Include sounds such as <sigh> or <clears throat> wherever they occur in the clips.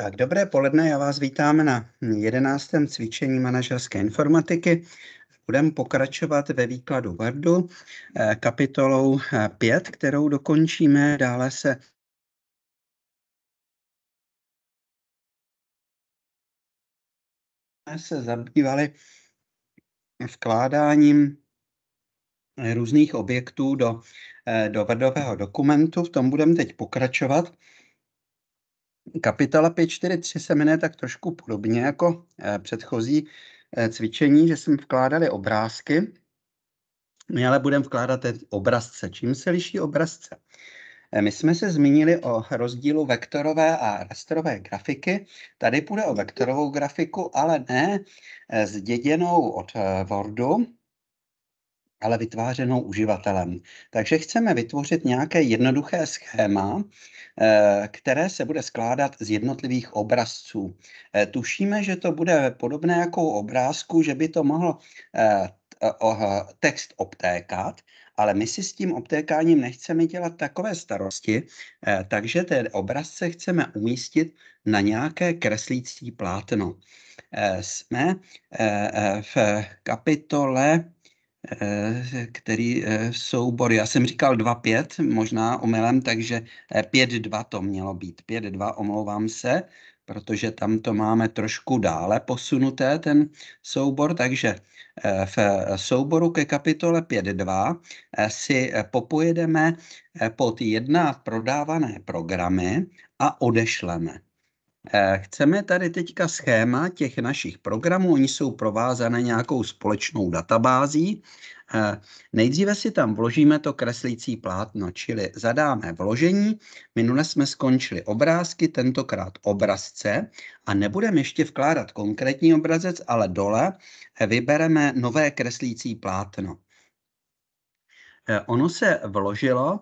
Tak dobré poledne, já vás vítám na jedenáctém cvičení manažerské informatiky. Budeme pokračovat ve výkladu Wordu eh, kapitolou 5, eh, kterou dokončíme. Dále se se zabývali vkládáním různých objektů do, eh, do Wordového dokumentu. V tom budeme teď pokračovat. Kapitola 5.4.3 se jmenuje tak trošku podobně jako eh, předchozí eh, cvičení, že jsme vkládali obrázky. My ale budeme vkládat ten obrazce. Čím se liší obrazce? Eh, my jsme se zmínili o rozdílu vektorové a rasterové grafiky. Tady půjde o vektorovou grafiku, ale ne zděděnou od Wordu, ale vytvářenou uživatelem. Takže chceme vytvořit nějaké jednoduché schéma, eh, které se bude skládat z jednotlivých obrazců. Eh, tušíme, že to bude podobné jako obrázku, že by to mohl eh, text obtékat, ale my si s tím obtékáním nechceme dělat takové starosti, takže té obrazce chceme umístit na nějaké kreslící plátno. Jsme v kapitole Eh, který eh, soubor, já jsem říkal 2-5, možná omylem, takže 5-2 eh, to mělo být, 5-2, omlouvám se, protože tam to máme trošku dále posunuté, ten soubor, takže v souboru ke kapitole 5.2 si popojedeme pod jedna prodávané programy a odešleme. Eh, chceme tady teďka schéma těch našich programů, oni jsou provázané nějakou společnou databází. Eh, nejdříve si tam vložíme to kreslící plátno, čili zadáme vložení. Minule jsme skončili obrázky, tentokrát obrazce a nebudeme ještě vkládat konkrétní obrazec, ale dole eh, vybereme nové kreslící plátno. Ono se vložilo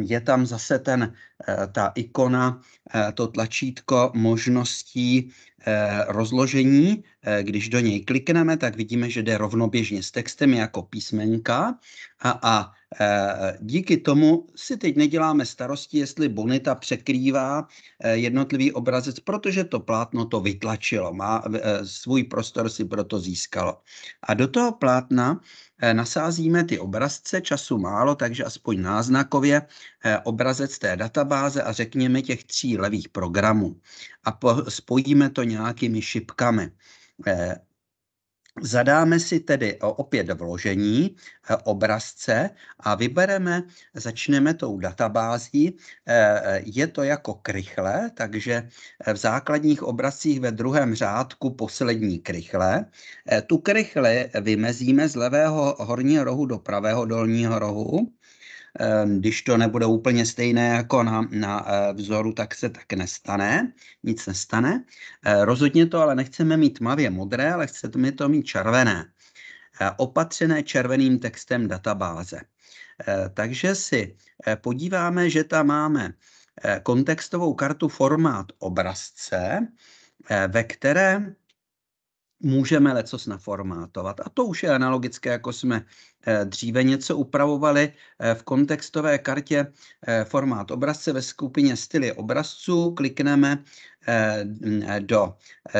je tam zase ten, eh, ta ikona, eh, to tlačítko možností eh, rozložení. Když do něj klikneme, tak vidíme, že jde rovnoběžně s textem jako písmenka a, a díky tomu si teď neděláme starosti, jestli bonita překrývá jednotlivý obrazec, protože to plátno to vytlačilo, má svůj prostor si proto získalo. A do toho plátna Eh, nasázíme ty obrazce, času málo, takže aspoň náznakově eh, obrazec té databáze a řekněme těch tří levých programů a spojíme to nějakými šipkami. Eh, Zadáme si tedy opět vložení eh, obrazce a vybereme, začneme tou databází. Eh, eh, je to jako krychle, takže v základních obrazcích ve druhém řádku poslední krychle. Tu krychle vymezíme z levého horního rohu do pravého dolního rohu Ehm, když to nebude úplně stejné jako na, na eh, vzoru, tak se tak nestane, nic nestane. Eh, rozhodně to ale nechceme mít mavě modré, ale chceme to mít červené. Eh, opatřené červeným textem databáze. Takže si podíváme, že tam máme kontextovou kartu formát obrazce, ve které můžeme lecos naformátovat. A to už je analogické, jako jsme eh, dříve něco upravovali eh, v kontextové kartě eh, formát obrazce ve skupině styly obrazců. Klikneme do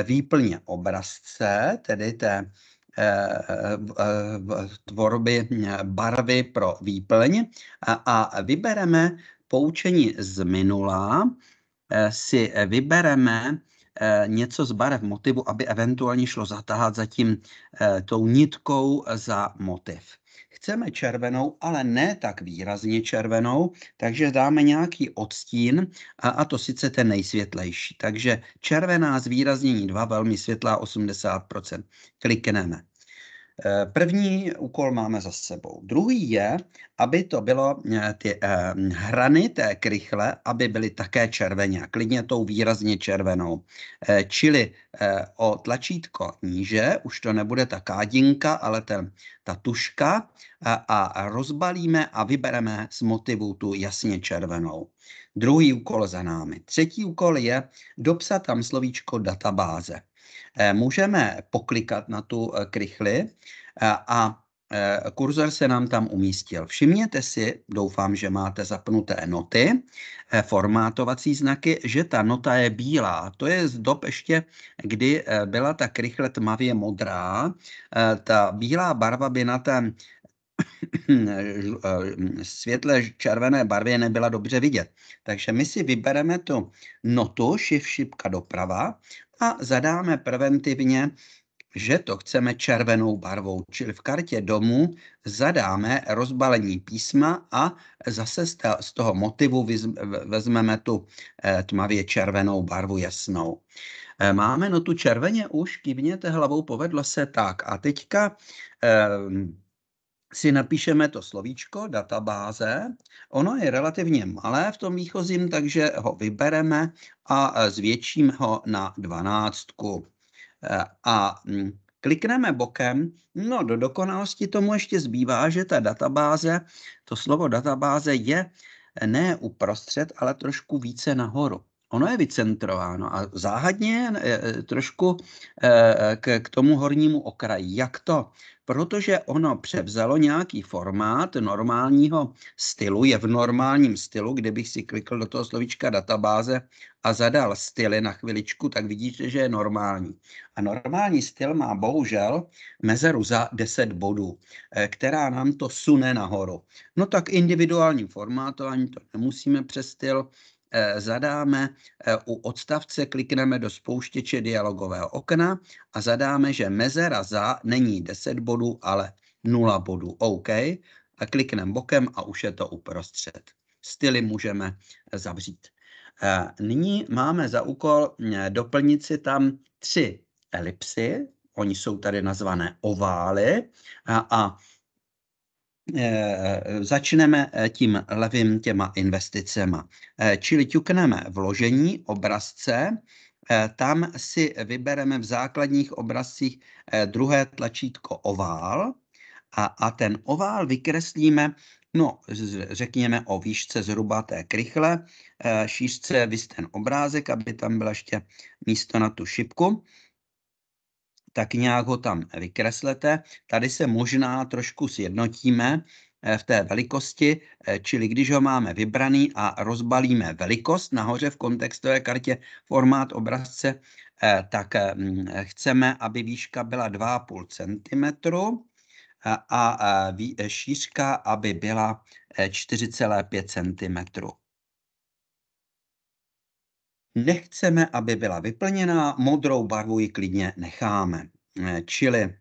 výplně obrazce, tedy té tvorby barvy pro výplň a vybereme poučení z minula, si vybereme Eh, něco z barev motivu, aby eventuálně šlo zatáhat za tím eh, tou nitkou za motiv. Chceme červenou, ale ne tak výrazně červenou, takže dáme nějaký odstín, a, a to sice ten nejsvětlejší. Takže červená zvýraznění 2, velmi světlá 80%. Klikneme. Eh, první úkol máme za sebou. Druhý je, aby to bylo eh, ty eh, hrany té krychle, aby byly také červeně, klidně tou výrazně červenou. Čili o tlačítko níže, už to nebude ta kádinka, ale ten, ta tuška a rozbalíme a vybereme z motivu tu jasně červenou. Druhý úkol za námi. Třetí úkol je dopsat tam slovíčko databáze. Eh, můžeme poklikat na tu eh, krychli eh, a kurzor se nám tam umístil. Všimněte si, doufám, že máte zapnuté noty, formátovací znaky, že ta nota je bílá. To je z dob ještě, kdy byla ta krychle tmavě modrá. Ta bílá barva by na té <coughs> světle červené barvě nebyla dobře vidět. Takže my si vybereme tu notu, shift šipka doprava, a zadáme preventivně, že to chceme červenou barvou, čili v kartě domu zadáme rozbalení písma a zase z toho motivu vezmeme tu eh, tmavě červenou barvu jasnou. Eh, máme no tu červeně už, kývněte hlavou, povedlo se tak. A teďka eh, si napíšeme to slovíčko, databáze. Ono je relativně malé v tom výchozím, takže ho vybereme a e, zvětšíme ho na dvanáctku. E, a mm, klikneme bokem, no do dokonalosti tomu ještě zbývá, že ta databáze, to slovo databáze je e, ne uprostřed, ale trošku více nahoru ono je vycentrováno a záhadně eh, eh, trošku eh, k, tomu hornímu okraji. Jak to? Protože ono převzalo nějaký formát normálního stylu, je v normálním stylu, kde bych si klikl do toho slovíčka databáze a zadal styly na chviličku, tak vidíte, že je normální. A normální styl má bohužel mezeru za 10 bodů, která nám to sune nahoru. No tak individuálním formátování to nemusíme přes styl, Eh, zadáme eh, u odstavce, klikneme do spouštěče dialogového okna a zadáme, že mezera za není 10 bodů, ale 0 bodů. OK. A klikneme bokem a už je to uprostřed. Styly můžeme eh, zavřít. Nyní máme za úkol doplnit si tam tři elipsy, oni jsou tady nazvané ovály a, a Eh, eh, začneme eh, tím levým těma investicema. Čili ťukneme vložení obrazce, tam si vybereme v základních obrazcích druhé tlačítko ovál a, a ten ovál vykreslíme, no řekněme o výšce zhruba té krychle, šířce vys ten obrázek, aby tam byla ještě místo na tu šipku tak nějak ho tam vykreslete. Tady se možná trošku sjednotíme eh, v té velikosti, eh, čili když ho máme vybraný a rozbalíme velikost nahoře v kontextové kartě formát obrazce, eh, tak mm, chceme, aby výška byla 2,5 cm a šířka, aby byla 4,5 cm nechceme, aby byla vyplněná, modrou barvu ji klidně necháme. Eh, čili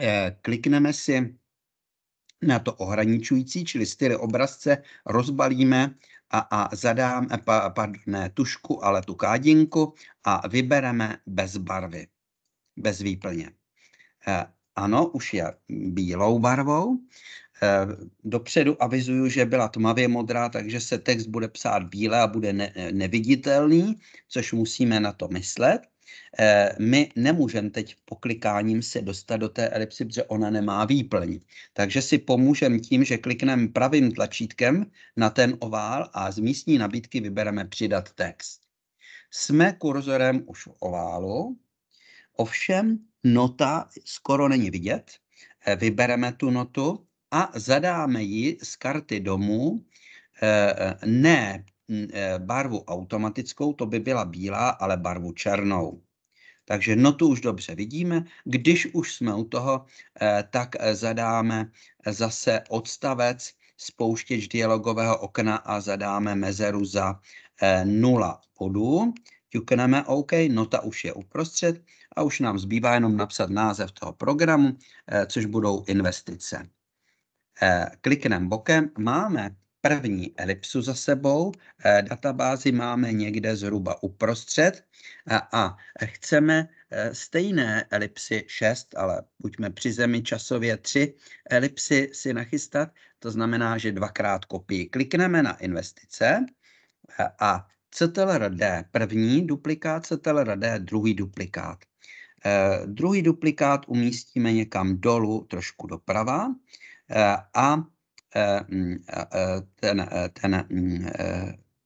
eh, klikneme si na to ohraničující, čili styly obrazce, rozbalíme a, a zadáme, pa, pardon, ne tušku, ale tu kádinku a vybereme bez barvy, bez výplně. Eh, ano, už je bílou barvou. Eh, dopředu avizuju, že byla tmavě modrá, takže se text bude psát bíle a bude ne, eh, neviditelný, což musíme na to myslet. Eh, my nemůžeme teď poklikáním se dostat do té elipsy, protože ona nemá výplň. Takže si pomůžeme tím, že klikneme pravým tlačítkem na ten ovál a z místní nabídky vybereme přidat text. Jsme kurzorem už v oválu, ovšem nota skoro není vidět. Vybereme tu notu a zadáme ji z karty domu eh, eh, ne mm, eh, barvu automatickou, to by byla bílá, ale barvu černou. Takže notu už dobře vidíme. Když už jsme u toho, tak zadáme zase odstavec spouštěč dialogového okna a zadáme mezeru za 0 bodů. Tukneme OK, nota už je uprostřed a už nám zbývá jenom napsat název toho programu, což budou investice. Eh, kliknem bokem, máme první elipsu za sebou, eh, databázi máme někde zhruba uprostřed eh, a chceme stejné elipsy 6, ale buďme při zemi časově 3 elipsy si nachystat, to znamená, že dvakrát kopii. Klikneme na investice a CTLRD první duplikát, CTLRD druhý duplikát. Eh, druhý duplikát umístíme někam dolů, trošku doprava a e, e, ten, e, ten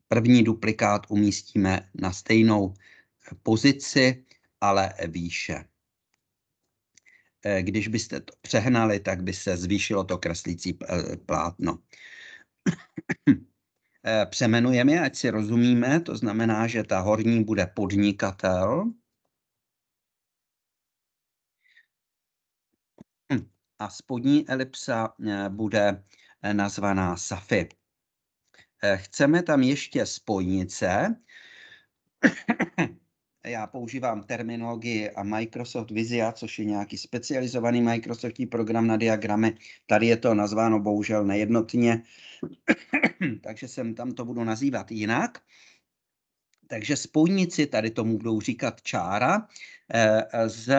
první duplikát umístíme na stejnou pozici, ale výše. Když byste to přehnali, tak by se zvýšilo to kreslící plátno. Přemenujeme, ať si rozumíme, to znamená, že ta horní bude podnikatel, a spodní elipsa eh, bude eh, nazvaná safi. Eh, chceme tam ještě spojnice. <coughs> Já používám terminologii a Microsoft Vizia, což je nějaký specializovaný Microsoftní program na diagramy. Tady je to nazváno bohužel nejednotně, <coughs> takže jsem tam to budu nazývat jinak. Takže spojnici, tady tomu budou říkat čára, z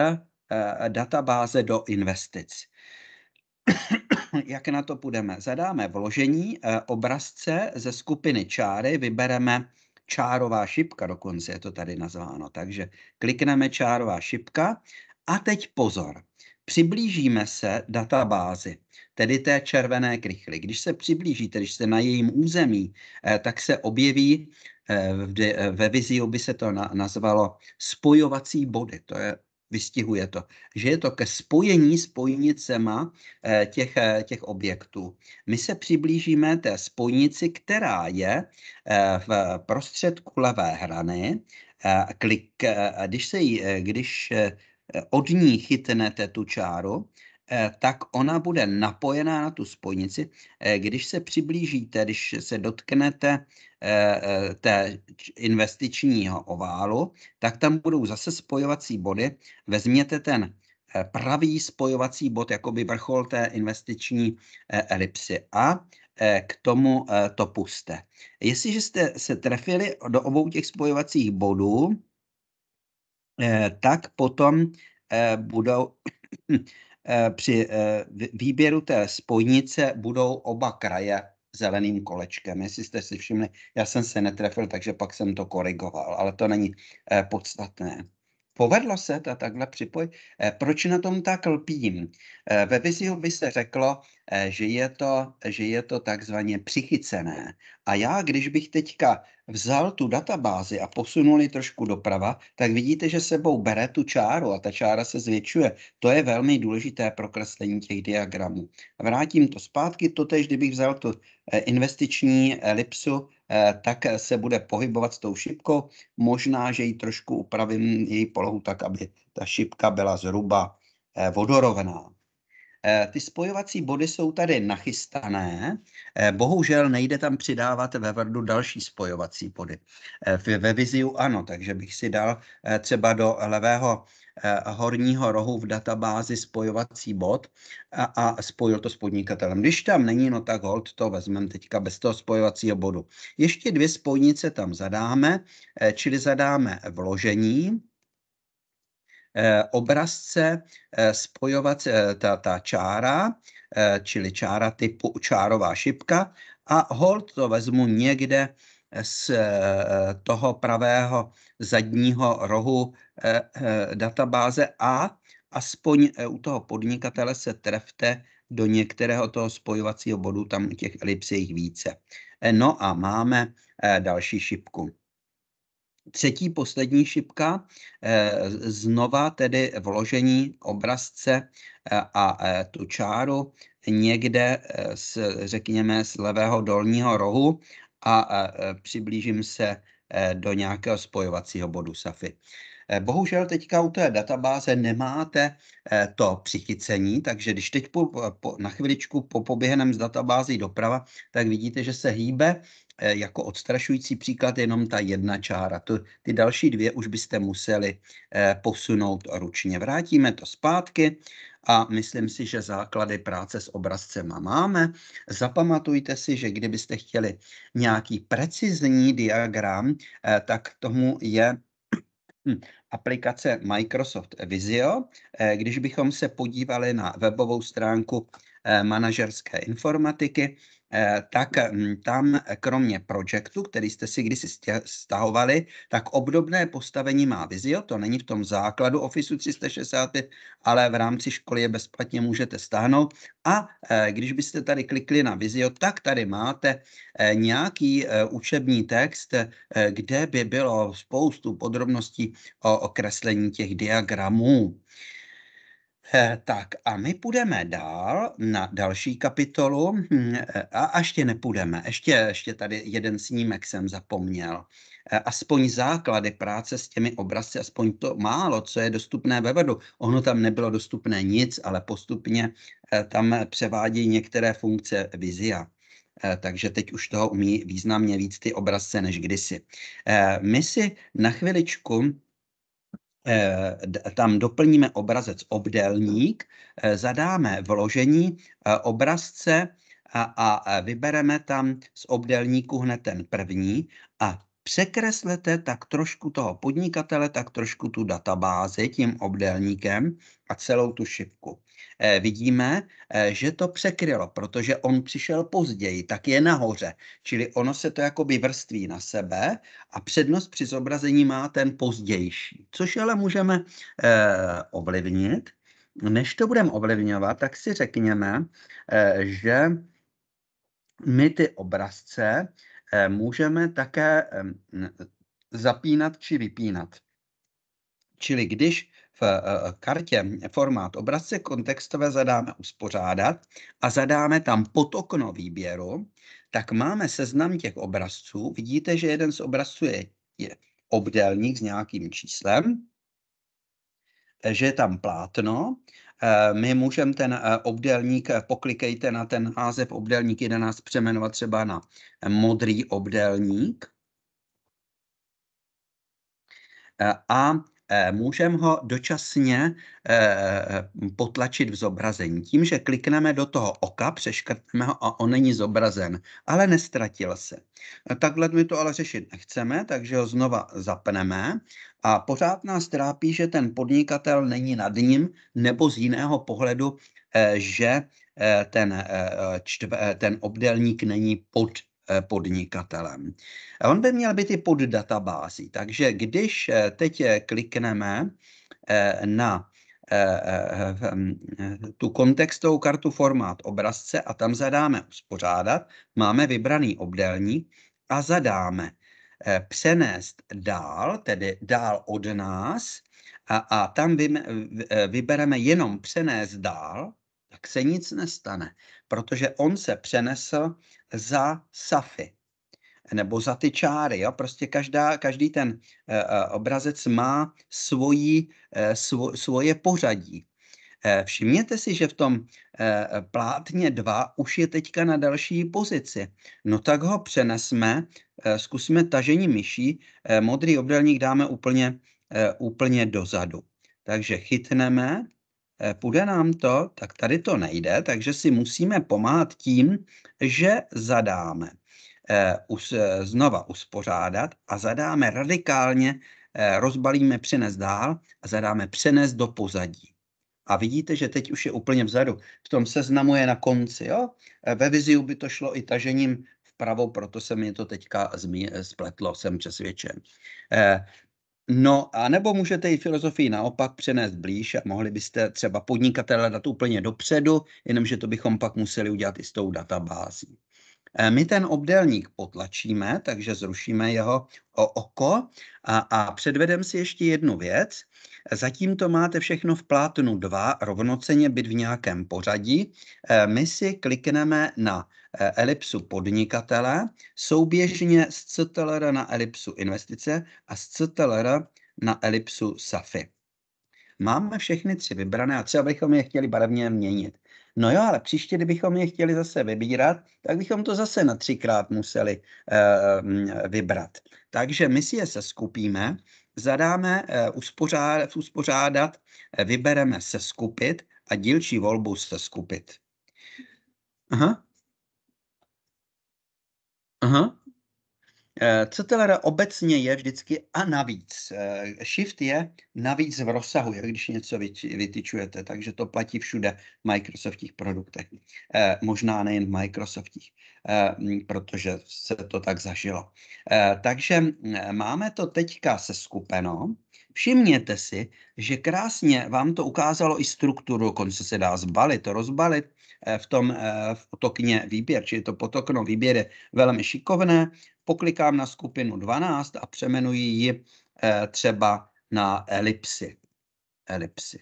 databáze do investic. <coughs> jak na to půjdeme. Zadáme vložení eh, obrazce ze skupiny čáry, vybereme čárová šipka, dokonce je to tady nazváno. Takže klikneme čárová šipka a teď pozor. Přiblížíme se databázi, tedy té červené krychly. Když se přiblížíte, když jste na jejím území, eh, tak se objeví, eh, ve Vizio by se to nazvalo spojovací body. To je vystihuje to, že je to ke spojení spojnicema eh, těch, eh, těch objektů. My se přiblížíme té spojnici, která je eh, v prostředku levé hrany. Klik, když, se jí, když od ní chytnete tu čáru, Eh, tak ona bude napojená na tu spojnici. Eh, když se přiblížíte, když se dotknete eh, té investičního oválu, tak tam budou zase spojovací body. Vezměte ten pravý spojovací bod, jakoby vrchol té investiční elipsy a k tomu to puste. Jestliže jste se trefili do obou těch spojovacích bodů, tak potom budou Eh, při eh, výběru té spojnice budou oba kraje zeleným kolečkem. Jestli jste si všimli, já jsem se netrefil, takže pak jsem to korigoval, ale to není eh, podstatné. Povedlo se to takhle připojit. Proč na tom tak lpím? Ve Vizio by se řeklo, Eh, že je to, že je to takzvaně přichycené. A já, když bych teďka vzal tu databázi a posunul ji trošku doprava, tak vidíte, že sebou bere tu čáru a ta čára se zvětšuje. To je velmi důležité pro kreslení těch diagramů. Vrátím to zpátky, totež kdybych vzal tu eh, investiční elipsu, eh, tak se bude pohybovat s tou šipkou. Možná, že ji trošku upravím její polohu tak, aby ta šipka byla zhruba vodorovná. Eh, ty spojovací body jsou tady nachystané, eh, bohužel nejde tam přidávat ve Wordu další spojovací body. Eh, ve Viziu ano, takže bych si dal třeba do levého horního rohu v databázi spojovací bod a, a spojil to s podnikatelem. Když tam není, no tak hold to vezmeme teďka bez toho spojovacího bodu. Ještě dvě spojnice tam zadáme, čili zadáme vložení, Eh, obrazce eh, spojovat eh, ta, ta čára, čili čára typu čárová šipka a hold to vezmu někde z toho pravého zadního rohu databáze a aspoň u toho podnikatele se trefte do některého toho spojovacího bodu, tam těch elipsy jich více. No a máme další šipku. Třetí, poslední šipka, eh, znova tedy vložení obrazce eh, a eh, tu čáru někde, z, řekněme, z levého dolního rohu a přiblížím se do nějakého spojovacího bodu SAFI. Bohužel teďka u té databáze nemáte to přichycení, takže když teď po, po, na chviličku po, poběhnem z databázy doprava, tak vidíte, že se hýbe Eh, jako odstrašující příklad jenom ta jedna čára. To, ty další dvě už byste museli eh, posunout ručně. Vrátíme to zpátky a myslím si, že základy práce s obrazcem máme. Zapamatujte si, že kdybyste chtěli nějaký precizní diagram, eh, tak tomu je hm, aplikace Microsoft Visio. Když bychom se podívali na webovou stránku manažerské informatiky, Eh, tak hm, tam eh, kromě projektu, který jste si kdysi stahovali, tak obdobné postavení má Vizio, to není v tom základu Office 365, ale v rámci školy je bezplatně můžete stáhnout a eh, když byste tady klikli na Vizio, tak tady máte nějaký učební text, kde by bylo spoustu podrobností o kreslení těch diagramů. Eh, tak a my půjdeme dál na další kapitolu hm, eh, a ještě nepůjdeme, ještě, ještě tady jeden snímek jsem zapomněl. Eh, aspoň základy práce s těmi obrazy, aspoň to málo, co je dostupné ve vedu. Ono tam nebylo dostupné nic, ale postupně tam převádí některé funkce vizia takže teď už toho umí významně víc ty obrazce než kdysi. My si na chviličku Eh, tam doplníme obrazec obdélník, eh, zadáme vložení eh, obrazce a, a vybereme tam z obdélníku hned ten první a překreslete tak trošku toho podnikatele, tak trošku tu databázi tím obdélníkem a celou tu šipku. E, vidíme, e, že to překrylo, protože on přišel později, tak je nahoře. Čili ono se to jakoby vrství na sebe a přednost při zobrazení má ten pozdější, což ale můžeme e, ovlivnit. Než to budeme ovlivňovat, tak si řekněme, e, že my ty obrazce Eh, můžeme také zapínat či vypínat. Čili když v eh, eh, kartě formát obrazce kontextové zadáme uspořádat a zadáme tam pod okno výběru, tak máme seznam těch obrazců. Vidíte, že jeden z obrazců je, je obdélník s nějakým číslem, že je tam plátno Eh, my můžeme ten eh, obdélník, eh, poklikejte na ten házev obdélník, 11 přeměnovat třeba na modrý obdélník A můžeme ho dočasně potlačit v zobrazení. Tím, že klikneme do toho oka, přeškrtneme ho a on není zobrazen, ale nestratil se. Takhle my to ale řešit nechceme, takže ho znova zapneme a pořád nás trápí, že ten podnikatel není nad ním, nebo z jiného pohledu, eh, že eh, ten, eh, ten obdelník není pod podnikatelem. On by měl být i pod databází, takže když teď klikneme na hm, tu kontextovou kartu formát obrazce a tam zadáme uspořádat, máme vybraný obdelník a zadáme Eh, přenést dál, tedy dál od nás, a, a tam vy, eh, eh, vybereme jenom přenést dál, tak se nic nestane, protože on se přenesl za safy nebo za ty čáry. Jo? Prostě každá, každý ten e, obrazec má svoji, e, svo, svoje pořadí. Eh, všimněte si, že v tom eh, plátně 2 už je teďka na další pozici. No tak ho přenesme, eh, zkusíme tažení myší, modrý obdelník dáme úplně, úplně dozadu. Takže chytneme, půjde nám to, tak tady to nejde, takže si musíme pomáhat tím, že zadáme. Znova uspořádat a zadáme radikálně, rozbalíme přenes dál a zadáme přenes do pozadí. A vidíte, že teď už je úplně vzadu. V tom seznamu je na konci. Jo? E, ve viziu by to šlo i tažením vpravo, proto se mi to teďka spletlo, jsem přesvědčen. Eh, No, a nebo můžete i filozofii naopak přenést blíž a mohli byste třeba podnikatele dát úplně dopředu, jenomže to bychom pak museli udělat i s tou databází. Eh, my ten obdélník potlačíme, takže zrušíme jeho oko a, a předvedem si ještě jednu věc. Zatím to máte všechno v plátnu 2, rovnoceně byt v nějakém pořadí. Eh, my si klikneme na eh, elipsu podnikatele, souběžně z CTLR na elipsu investice a z CTLR na elipsu SAFI. Máme všechny tři vybrané a třeba bychom je chtěli barevně měnit. No jo, ale příště, kdybychom je chtěli zase vybírat, tak bychom to zase na třikrát museli e, vybrat. Takže my si je seskupíme, zadáme e, uspořádat, uspořádat, eh, e, vybereme seskupit a dílčí volbu seskupit. Aha. Aha. Eh, co teda obecně je vždycky a navíc. Eh, shift je navíc v rozsahu, když něco vytyčujete, takže to platí všude v Microsoftích produktech. Eh, možná nejen v Microsoftích, protože se to tak zažilo. Takže máme to teďka skupeno. Všimněte si, že krásně vám to ukázalo i strukturu, konce se dá zbalit, rozbalit v tom v potokně výběr, čili to potokno výběr je velmi šikovné poklikám na skupinu 12 a přemenuji ji eh, třeba na elipsy. elipsy.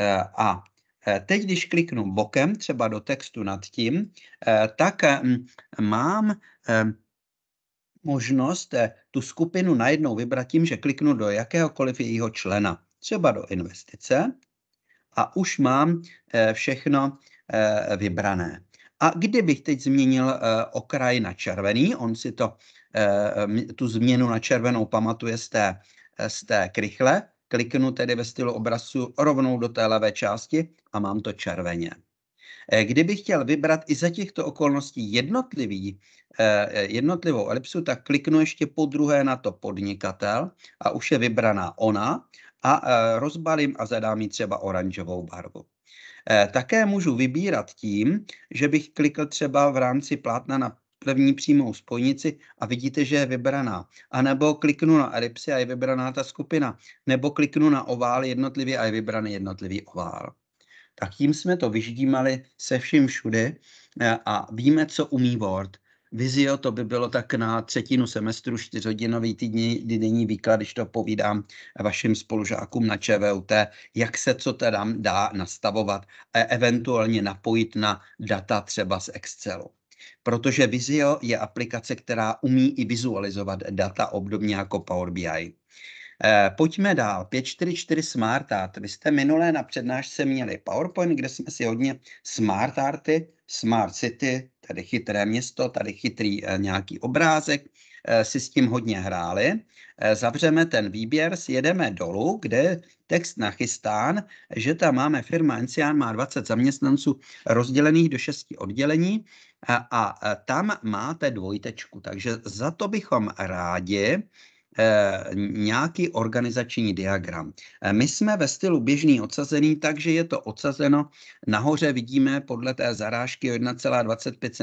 Eh, a eh, teď, když kliknu bokem, třeba do textu nad tím, tak mm, mám možnost tu skupinu najednou vybrat tím, že kliknu do jakéhokoliv jejího člena, třeba do investice, a už mám všechno vybrané. A kdybych teď změnil uh, okraj na červený, on si to, uh, tu změnu na červenou pamatuje z té, eh, z té krychle, kliknu tedy ve stylu obrazu rovnou do té levé části a mám to červeně. Kdybych chtěl vybrat i za těchto okolností jednotlivý, jednotlivou elipsu, tak kliknu ještě po druhé na to podnikatel a už je vybraná ona a rozbalím a zadám ji třeba oranžovou barvu. Eh, také můžu vybírat tím, že bych klikl třeba v rámci plátna na první přímou spojnici a vidíte, že je vybraná. A nebo kliknu na elipsy a je vybraná ta skupina. Nebo kliknu na ovál jednotlivě a je vybraný jednotlivý ovál. Tak tím jsme to vyždímali se vším všude eh, a víme, co umí Word. Vizio, to by bylo tak na třetinu semestru, čtyřhodinový týdní, denní výklad, když to povídám vašim spolužákům na ČVUT, jak se co teda dá nastavovat a eventuálně napojit na data třeba z Excelu protože Visio je aplikace, která umí i vizualizovat data obdobně jako Power BI. Eh, pojďme dál. 544 Smart Art. Vy jste minulé na přednášce měli PowerPoint, kde jsme si hodně Smart Arty, Smart City, tady chytré město, tady chytrý eh, nějaký obrázek, eh, si s tím hodně hráli. Eh, zavřeme ten výběr, sjedeme dolů, kde text nachystán, že tam máme firma Encian, má 20 zaměstnanců rozdělených do 6 oddělení a, a tam máte dvojtečku. Takže za to bychom rádi Eh, nějaký organizační diagram. Eh, my jsme ve stylu běžný odsazený, takže je to odsazeno. Nahoře vidíme podle té zarážky 1,25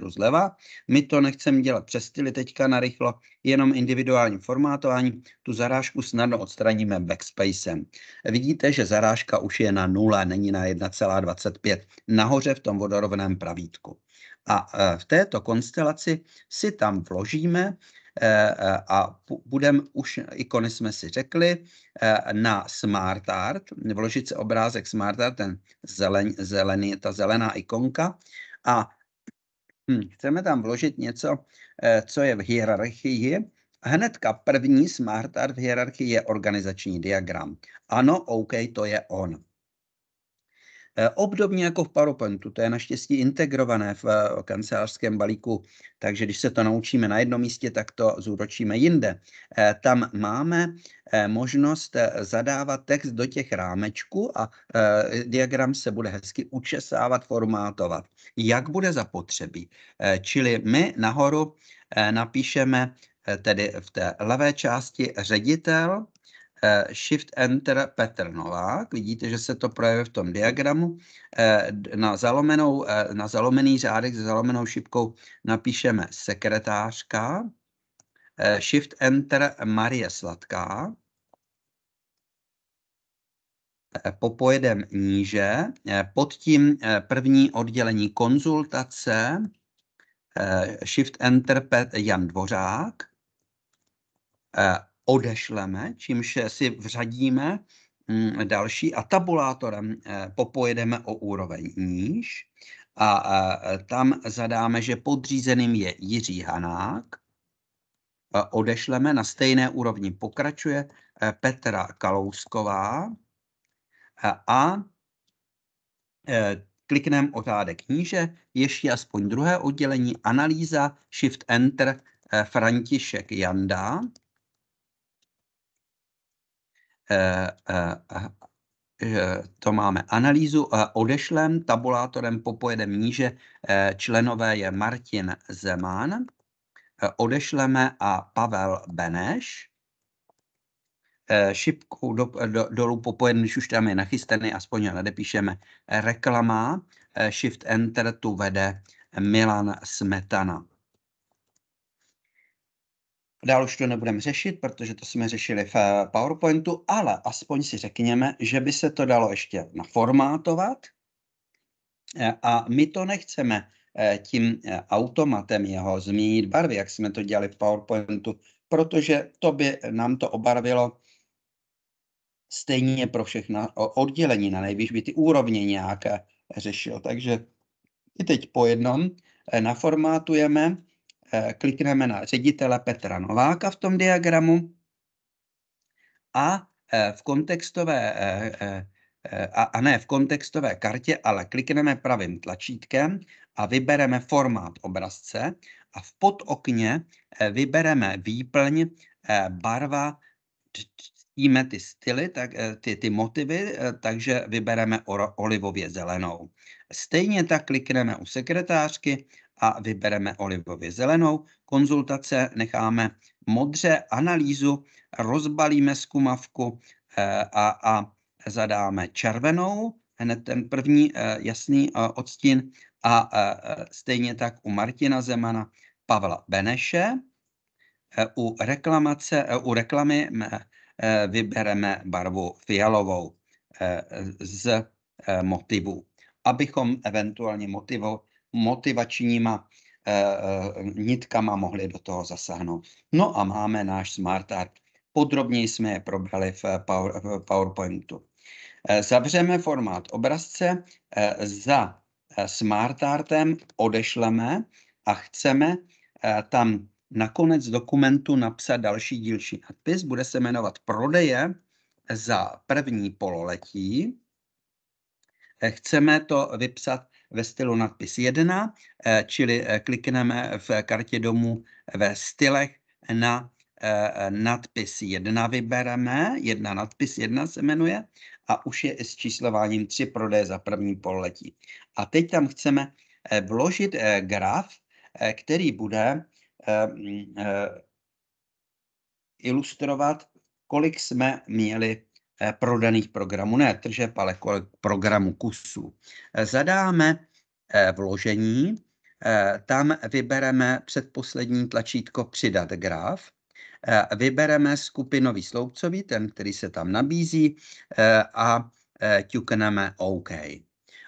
cm zleva. My to nechceme dělat přes styly teďka narychlo, jenom individuální formátování. Tu zarážku snadno odstraníme backspacem. Vidíte, že zarážka už je na 0, není na 1,25. Nahoře v tom vodorovném pravítku. A eh, v této konstelaci si tam vložíme Eh, eh, a budeme už ikony jsme si řekli eh, na SmartArt, vložit se obrázek SmartArt, ten zelen, zelený, ta zelená ikonka a hm, chceme tam vložit něco, co je v hierarchii. Hnedka první SmartArt v hierarchii je organizační diagram. Ano, OK, to je on. Eh, obdobně jako v PowerPointu, to je naštěstí integrované v eh, kancelářském balíku, takže když se to naučíme na jednom místě, tak to zúročíme jinde. Eh, tam máme možnost zadávat text do těch rámečků a diagram se bude hezky učesávat, formátovat. Jak bude zapotřebí? Čili my nahoru napíšeme tedy v té levé části ředitel, Eh, shift Enter Petr Novák. Vidíte, že se to projevuje v tom diagramu. Eh, na, zalomenou, eh, na zalomený řádek se zalomenou šipkou napíšeme sekretářka. Shift Enter Marie Sladká. Popojedem níže. Pod tím první oddělení konzultace. Shift Enter Jan Dvořák odešleme, čímž si vřadíme mm, další a tabulátorem eh, popojedeme o úroveň níž a eh, tam zadáme, že podřízeným je Jiří Hanák. Odešleme na stejné úrovni, pokračuje eh, Petra Kalousková a klikneme otádek níže, ještě aspoň druhé oddělení, analýza, shift enter, František Janda Eh, eh, eh, to máme analýzu, odešlem, tabulátorem popojedem níže, členové je Martin Zeman, odešleme a Pavel Beneš, šipkou do, do, dolů popojen, když už tam je nachystený, aspoň nadepíšeme reklama, shift enter tu vede Milan Smetana. Dál už to nebudeme řešit, protože to jsme řešili v eh, PowerPointu, ale aspoň si řekněme, že by se to dalo ještě naformátovat eh, a my to nechceme eh, tím automatem jeho zmínit barvy, jak jsme to dělali v PowerPointu, protože to by nám to obarvilo stejně pro všechna oddělení, na nejvíc by ty úrovně nějaké řešil. Takže i teď po jednom naformátujeme Eh, klikneme na ředitele Petra Nováka v tom diagramu a eh, v kontextové eh, a, a ne v kontextové kartě, ale klikneme pravým tlačítkem a vybereme formát obrazce a v podokně vybereme výplň barva, čtíme ty styly, tak, ty, ty motivy, takže vybereme olivově zelenou. Stejně tak klikneme u sekretářky a vybereme olivově zelenou. Konzultace necháme modře, analýzu, rozbalíme zkumavku eh, a, a zadáme červenou, hned ten první eh, jasný eh, odstín a stejně tak u Martina Zemana Pavla Beneše. U, reklamace, u reklamy vybereme barvu fialovou z motivů, abychom eventuálně motivo, motivačníma eh, eh, nitkama mohli do toho zasáhnout. No a máme náš smart art. Podrobněji jsme je probrali v eh, PowerPointu. Zavřeme formát obrazce za smart artem, odešleme a chceme tam nakonec dokumentu napsat další dílčí nadpis. Bude se jmenovat Prodeje za první pololetí. Chceme to vypsat ve stylu nadpis 1, eh, čili eh, klikneme v kartě domu ve stylech na eh, nadpis 1 vybereme, jedna nadpis 1 se jmenuje a už je s číslováním 3 prodeje za první pololetí. A teď tam chceme vložit graf, který bude mm, ilustrovat, kolik jsme měli Eh, prodaných programů, ne tržeb, ale kolik programů kusů. Eh, zadáme eh, vložení, tam vybereme předposlední tlačítko přidat graf, vybereme skupinový sloupcový, ten, který se tam nabízí a ťukneme OK.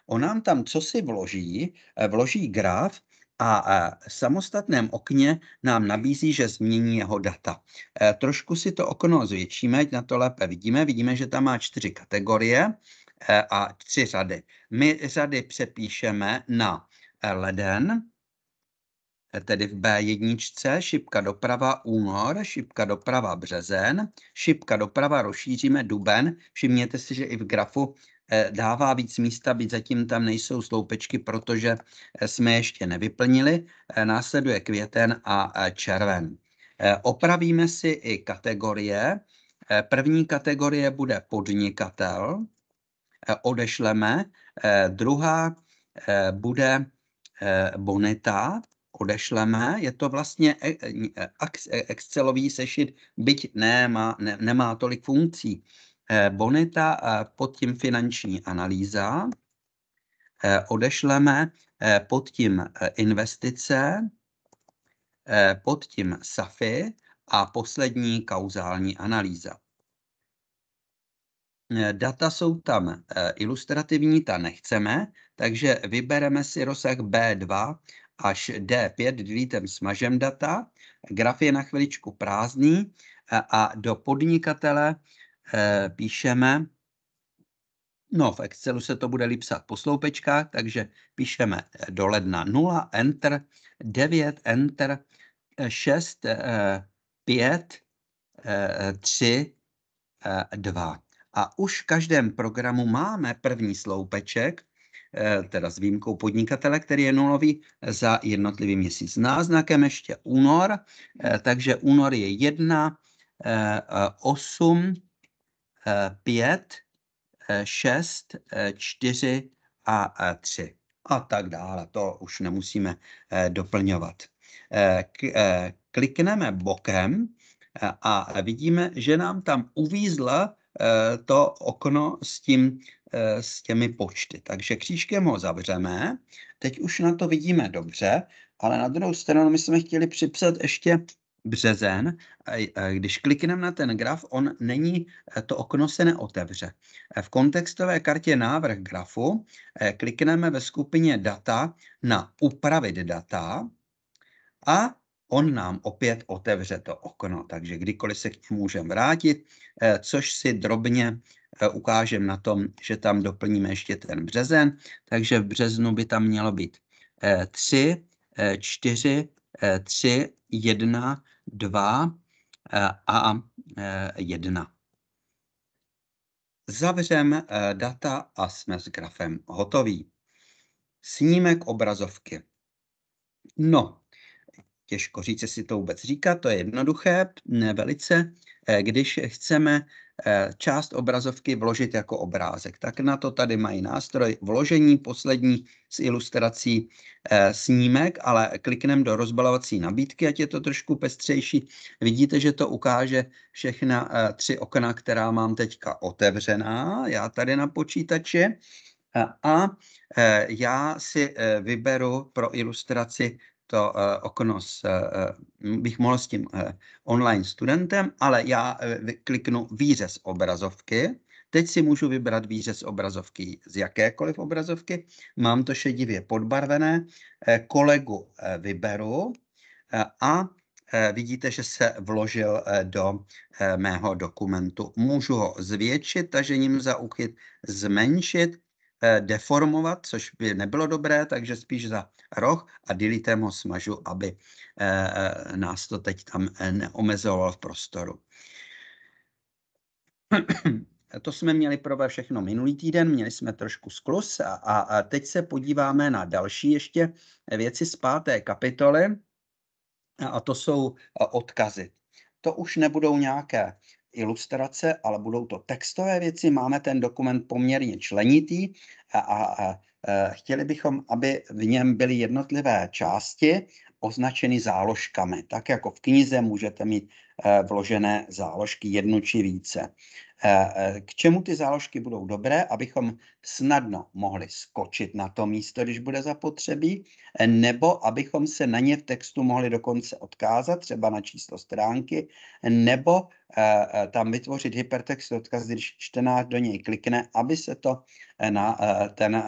On nám tam co si vloží, vloží graf, a v samostatném okně nám nabízí, že změní jeho data. E, trošku si to okno zvětšíme, na to lépe vidíme. Vidíme, že tam má čtyři kategorie e, a tři řady. My řady přepíšeme na e, leden, tedy v B1, šipka doprava únor, šipka doprava březen, šipka doprava rozšíříme duben. Všimněte si, že i v grafu Eh, dává víc místa, byť zatím tam nejsou sloupečky, protože eh, jsme ještě nevyplnili. Eh, následuje květen a červen. Opravíme si i kategorie. První kategorie bude podnikatel, odešleme. Druhá bude bonita, odešleme. Je to vlastně Excelový sešit, byť nemá, ne, nemá tolik funkcí. Eh, bonita, eh, pod tím finanční analýza, eh, odešleme pod tím investice, pod tím SAFI a poslední kauzální analýza. Data jsou tam ilustrativní, ta nechceme, takže vybereme si rozsah B2 až D5 dvítem smažem data. Graf je na chviličku prázdný a do podnikatele Eh, píšeme, no v Excelu se to bude lípsat po sloupečkách, takže píšeme eh, do ledna 0, Enter, 9, Enter, 6, 5, 3, 2. A už v každém programu máme první sloupeček, eh, teda s výjimkou podnikatele, který je nulový za jednotlivý měsíc. Náznakem ještě únor, takže únor je 1, 8, 5, 6, 4 a 3 a tak dále. To už nemusíme eh, doplňovat. Eh, eh, klikneme bokem a vidíme, že nám tam uvízla to okno s, tím, s těmi počty. Takže křížkem ho zavřeme. Teď už na to vidíme dobře, ale na druhou stranu my jsme chtěli připsat ještě březen, e, když klikneme na ten graf, on není, e, to okno se neotevře. E, v kontextové kartě návrh grafu klikneme ve skupině data na upravit data a on nám opět otevře to okno, takže kdykoliv se k němu můžeme vrátit, což si drobně ukážeme na tom, že tam doplníme ještě ten březen, takže v březnu by tam mělo být 3, 4, 3, 1, 2 eh, a 1. Eh, Zavřem eh, data a jsme s grafem hotoví. Snímek obrazovky. No, těžko říct, si to vůbec říká, to je jednoduché, ne velice. Když chceme Eh, část obrazovky vložit jako obrázek. Tak na to tady mají nástroj vložení poslední z ilustrací eh, snímek, ale kliknem do rozbalovací nabídky, ať je to trošku pestřejší. Vidíte, že to ukáže všechna eh, tři okna, která mám teďka otevřená, já tady na počítači. A já si vyberu pro ilustraci to eh, okno s, eh, eh, bych mohl s tím online studentem, ale já kliknu výřez obrazovky. Teď si můžu vybrat výřez obrazovky z jakékoliv obrazovky. Mám to šedivě podbarvené, kolegu vyberu a vidíte, že se vložil do mého dokumentu. Můžu ho zvětšit, tažením za uchyt zmenšit Eh, deformovat, což by nebylo dobré, takže spíš za roh a dilitem ho smažu, aby eh, nás to teď tam eh, neomezovalo v prostoru. <clears throat> To jsme měli pro všechno minulý týden, měli jsme trošku sklus a, a, a teď se podíváme na další ještě věci z páté kapitoly a to jsou odkazy. To už nebudou nějaké ilustrace, ale budou to textové věci. Máme ten dokument poměrně členitý a, a, a e, chtěli bychom, aby v něm byly jednotlivé části označeny záložkami. Tak jako v knize můžete mít e, vložené záložky jednu či více. Eh, eh, k čemu ty záložky budou dobré, abychom snadno mohli skočit na to místo, když bude zapotřebí, eh, nebo abychom se na ně v textu mohli dokonce odkázat, třeba na číslo stránky, nebo tam vytvořit hypertext odkaz, když čtenář do něj klikne, aby se to na, ten,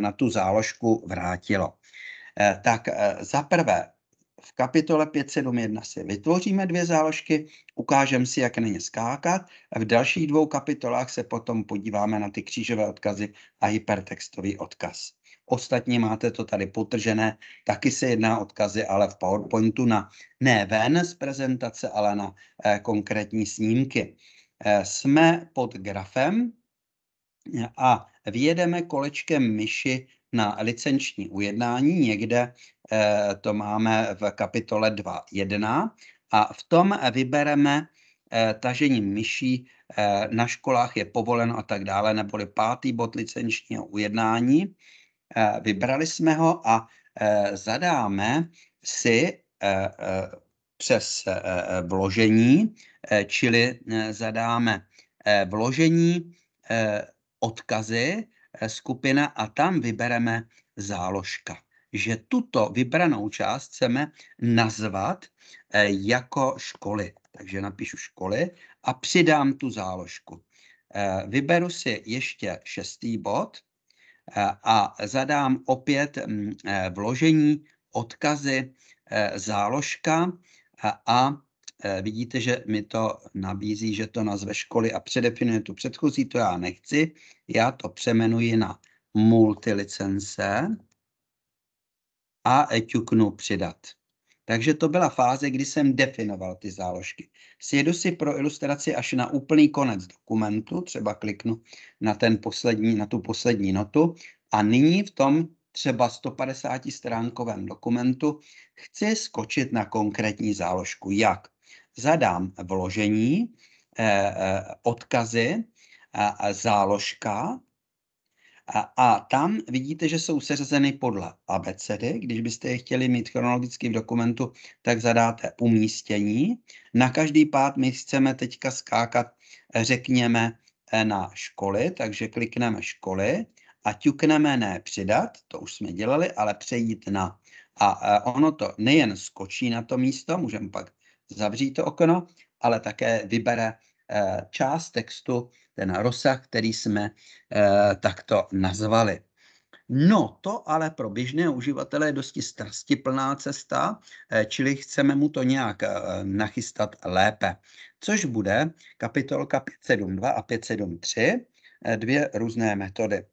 na tu záložku vrátilo. Tak za prvé, v kapitole 571 si vytvoříme dvě záložky, ukážeme si, jak na ně skákat a v dalších dvou kapitolách se potom podíváme na ty křížové odkazy a hypertextový odkaz. Ostatně máte to tady potržené, taky se jedná odkazy, ale v PowerPointu na ne ven z prezentace, ale na eh, konkrétní snímky. Eh, jsme pod grafem a vyjedeme kolečkem myši na licenční ujednání, někde eh, to máme v kapitole 2.1 a v tom vybereme eh, tažení myší eh, na školách je povoleno a tak dále, neboli pátý bod licenčního ujednání. Vybrali jsme ho a zadáme si přes vložení, čili zadáme vložení odkazy Eh, skupina a tam vybereme záložka. Že tuto vybranou část chceme nazvat eh, jako školy. Takže napíšu školy a přidám tu záložku. Eh, vyberu si ještě šestý bod a zadám opět mm, vložení odkazy záložka a Eh, vidíte, že mi to nabízí, že to nazve školy a předefinuje tu předchozí, to já nechci. Já to přemenuji na multilicence a ťuknu přidat. Takže to byla fáze, kdy jsem definoval ty záložky. Sjedu si pro ilustraci až na úplný konec dokumentu, třeba kliknu na, ten poslední, na tu poslední notu a nyní v tom třeba 150 stránkovém dokumentu chci skočit na konkrétní záložku. Jak? zadám vložení, eh, eh, odkazy, záložka a, a tam vidíte, že jsou seřazeny podle abecedy. Když byste je chtěli mít chronologicky v dokumentu, tak zadáte umístění. Na každý pád my chceme teďka skákat, eh, řekněme, na školy, takže klikneme školy a ťukneme ne přidat, to už jsme dělali, ale přejít na. A ono to nejen skočí na to místo, můžeme pak zavřít to okno, ale také vybere eh, část textu, ten rozsah, který jsme eh, takto nazvali. No, to ale pro běžné uživatele je dosti strastiplná cesta, eh, čili chceme mu to nějak nachystat lépe. Což bude kapitolka 572 a 573, dvě různé metody.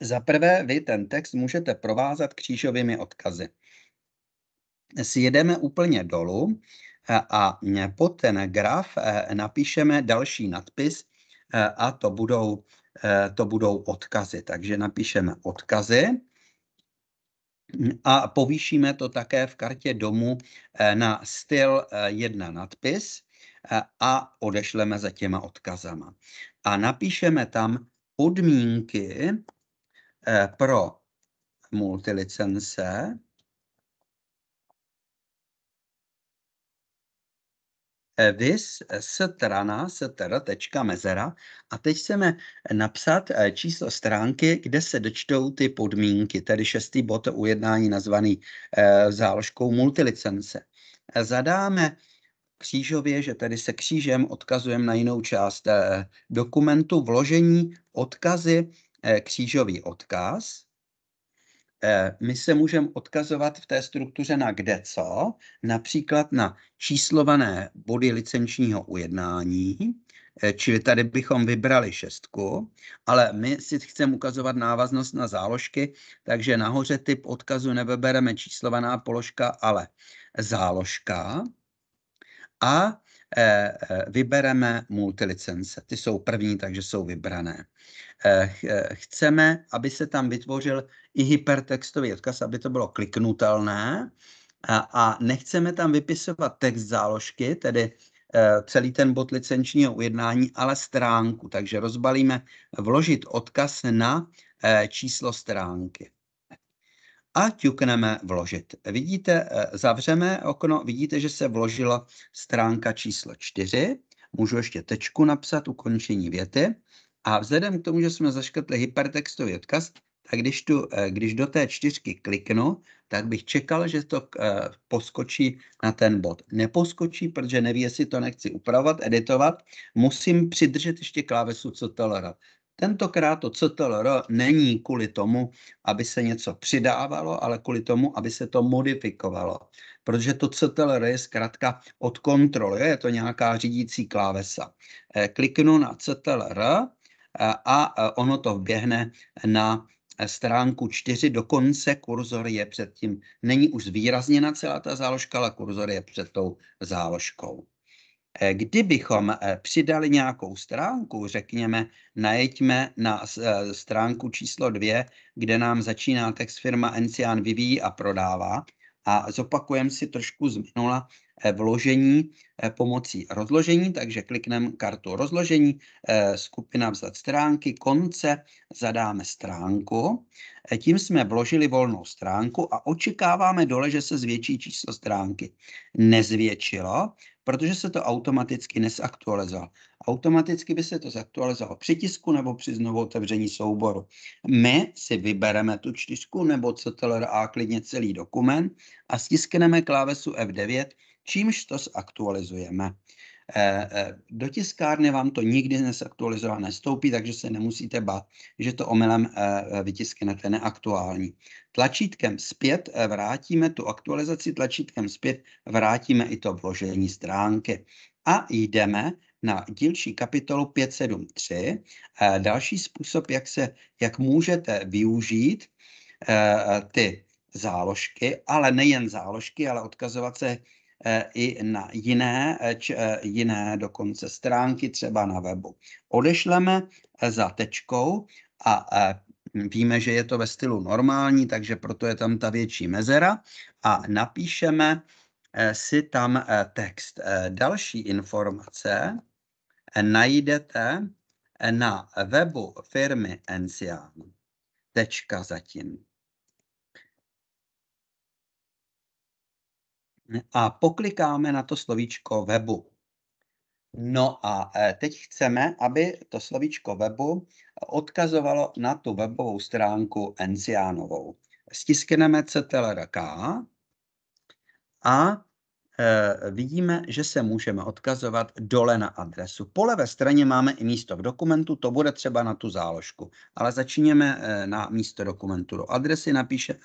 Za prvé, vy ten text můžete provázat křížovými odkazy sjedeme úplně dolů eh, a eh, pod ten graf eh, napíšeme další nadpis a to budou, to budou odkazy. Takže napíšeme odkazy a povýšíme to také v kartě domu na styl 1 nadpis a odešleme za těma odkazama. A napíšeme tam podmínky pro multilicence Eh, vis eh, strana, mezera a teď chceme eh, napsat číslo stránky, kde se dočtou ty podmínky, tedy šestý bod ujednání nazvaný záložkou multilicence. Zadáme křížově, že tedy se křížem odkazujeme na jinou část dokumentu, vložení odkazy, křížový odkaz, Eh, my se můžeme odkazovat v té struktuře na kde co, například na číslované body licenčního ujednání, eh, čili tady bychom vybrali šestku, ale my si chceme ukazovat návaznost na záložky, takže nahoře typ odkazu nevybereme číslovaná položka, ale záložka a eh, vybereme multilicence. Ty jsou první, takže jsou vybrané. Eh, eh, chceme, aby se tam vytvořil i hypertextový odkaz, aby to bylo kliknutelné a, nechceme tam vypisovat text záložky, tedy eh, celý ten bod licenčního ujednání, ale stránku. Takže rozbalíme vložit odkaz na číslo stránky. A ťukneme vložit. Vidíte, zavřeme okno, vidíte, že se vložila stránka číslo 4. Můžu ještě tečku napsat, ukončení věty. A vzhledem k tomu, že jsme zaškrtli hypertextový odkaz, tak když, tu, eh, když do té čtyřky kliknu, tak bych čekal, že to eh, poskočí na ten bod. Neposkočí, protože neví, jestli to nechci upravovat, editovat. Musím přidržet ještě klávesu CTRL. Tentokrát to CTRL není kvůli tomu, aby se něco přidávalo, ale kvůli tomu, aby se to modifikovalo. Protože to CTRL je zkrátka od kontroly, je to nějaká řídící klávesa. Eh, kliknu na CTRL, a ono to běhne na stránku 4, dokonce kurzor je před tím, není už zvýrazněna celá ta záložka, ale kurzor je před tou záložkou. Eh, kdybychom eh, přidali nějakou stránku, řekněme, najeďme na eh, stránku číslo 2, kde nám začíná text firma Encian vyvíjí a prodává, a zopakujeme si trošku z minula, Eh, vložení eh, pomocí rozložení, takže klikneme kartu rozložení, eh, skupina vzad stránky, konce, zadáme stránku. Tím jsme vložili volnou stránku a očekáváme dole, že se zvětší číslo stránky. Nezvětšilo, protože se to automaticky nesaktualizovalo. Automaticky by se to zaktualizovalo při tisku nebo při znovu otevření souboru. My si vybereme tu čtyřku nebo CTRL A klidně celý dokument a stiskneme klávesu F9 čímž to zaktualizujeme. Eh, eh, do tiskárny vám to nikdy nezaktualizované stoupí, takže se nemusíte bát, že to omylem eh, vytisknete neaktuální. Tlačítkem zpět vrátíme tu aktualizaci, tlačítkem zpět vrátíme i to vložení stránky. A jdeme na dílčí kapitolu 573. Další způsob, jak, se, jak můžete využít ty záložky, ale nejen záložky, ale odkazovat se E, i na jiné, e, e, jiné dokonce stránky, třeba na webu. Odešleme za tečkou a víme, že je to ve stylu normální, takže proto je tam ta větší mezera a napíšeme si tam text. Další informace najdete na webu firmy Encian. Tečka zatím. a poklikáme na to slovíčko webu. No a e, teď chceme, aby to slovíčko webu odkazovalo na tu webovou stránku Enciánovou. Stiskneme CTRL K a Eh, vidíme, že se můžeme odkazovat dole na adresu. Po levé straně máme i místo v dokumentu, to bude třeba na tu záložku, ale začněme eh, na místo dokumentu. Do adresy napíše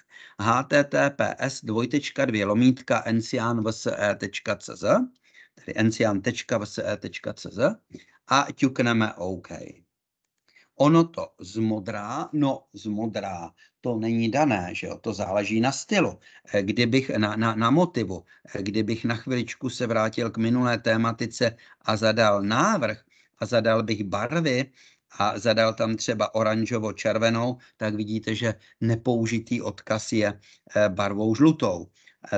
https dvojtečka dvě lomítka encian.vse.cz e tedy encian.vse.cz e a ťukneme OK. Ono to zmodrá, no zmodrá, to není dané, že jo? to záleží na stylu, eh, kdybych, na, na, na motivu. Eh, kdybych na chviličku se vrátil k minulé tématice a zadal návrh a zadal bych barvy a zadal tam třeba oranžovo-červenou, tak vidíte, že nepoužitý odkaz je eh, barvou žlutou.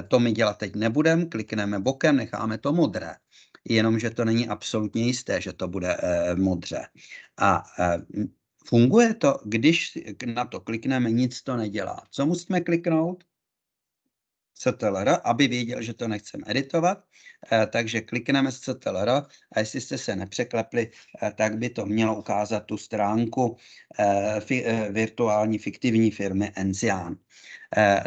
To my dělat teď nebudem, klikneme bokem, necháme to modré jenomže to není absolutně jisté, že to bude eh, modře. A Funguje to, když na to klikneme, nic to nedělá. Co musíme kliknout? CTLR, aby věděl, že to nechceme editovat. Eh, takže klikneme z CTLR a jestli jste se nepřeklepli, eh, tak by to mělo ukázat tu stránku eh, virtuální fiktivní firmy Encian.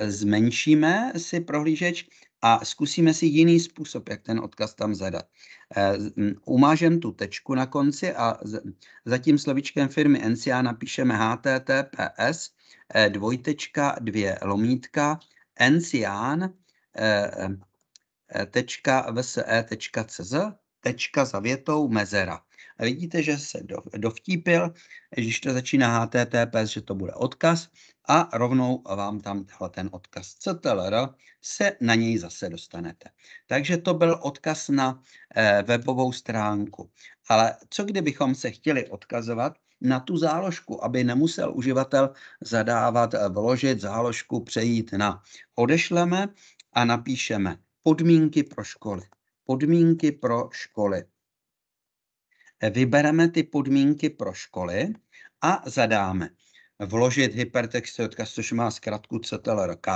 Zmenšíme si prohlížeč a zkusíme si jiný způsob, jak ten odkaz tam zadat. Eh, umážem tu tečku na konci a za tím slovičkem firmy NCA napíšeme https eh, dvojtečka dvě lomítka ncian eh, tečka e tečka za větou mezera. A vidíte, že se dovtípil, když to začíná HTTPS, že to bude odkaz a rovnou vám tam ten odkaz CTLR se na něj zase dostanete. Takže to byl odkaz na eh, webovou stránku. Ale co kdybychom se chtěli odkazovat na tu záložku, aby nemusel uživatel zadávat, eh, vložit záložku, přejít na odešleme a napíšeme podmínky pro školy. Podmínky pro školy vybereme ty podmínky pro školy a zadáme vložit hypertext, odkaz, což má zkratku CTLRK,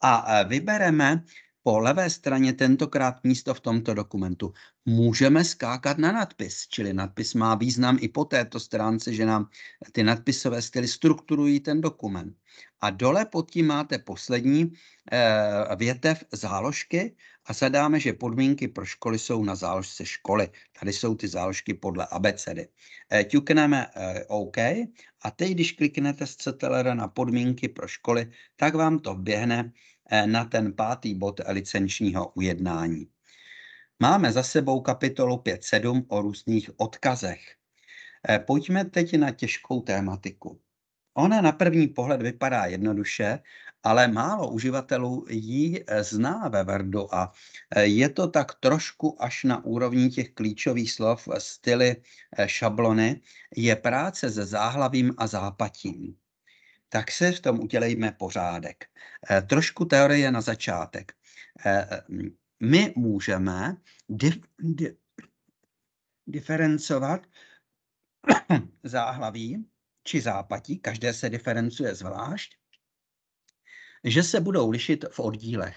a e, vybereme po levé straně tentokrát místo v tomto dokumentu. Můžeme skákat na nadpis, čili nadpis má význam i po této stránce, že nám ty nadpisové styly strukturují ten dokument a dole pod tím máte poslední eh, větev záložky a zadáme, že podmínky pro školy jsou na záložce školy. Tady jsou ty záložky podle abecedy. Eh, ťukneme eh, OK a teď, když kliknete z CTLR na podmínky pro školy, tak vám to běhne eh, na ten pátý bod licenčního ujednání. Máme za sebou kapitolu 5.7 o různých odkazech. Pojďme teď na těžkou tématiku. Ona na první pohled vypadá jednoduše, ale málo uživatelů ji eh, zná ve Wordu a eh, je to tak trošku až na úrovni těch klíčových slov eh, styly šablony, je práce se záhlavím a zápatím. Tak si v tom udělejme pořádek. Trošku teorie na začátek. My můžeme dif- di- diferencovat <coughs> záhlaví či zápatí, každé se diferencuje zvlášť, že se budou lišit v oddílech.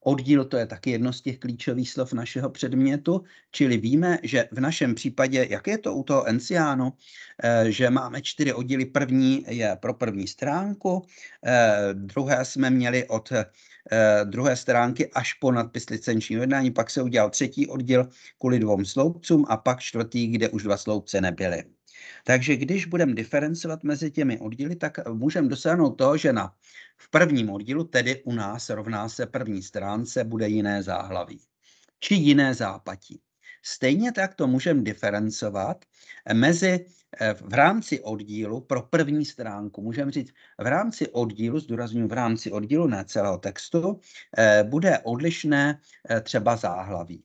Oddíl to je taky jedno z těch klíčových slov našeho předmětu, čili víme, že v našem případě, jak je to u toho Enciánu, eh, že máme čtyři oddíly. První je pro první stránku, eh, druhé jsme měli od eh, druhé stránky až po nadpis licenčního jednání, pak se udělal třetí oddíl kvůli dvou sloupcům a pak čtvrtý, kde už dva sloupce nebyly. Takže když budeme diferencovat mezi těmi oddíly, tak můžeme dosáhnout toho, že na, v prvním oddílu, tedy u nás rovná se první stránce, bude jiné záhlaví či jiné zápatí. Stejně tak to můžeme diferencovat mezi eh, v rámci oddílu pro první stránku. Můžeme říct, v rámci oddílu, zdůraznuju v rámci oddílu ne celého textu, eh, bude odlišné eh, třeba záhlaví.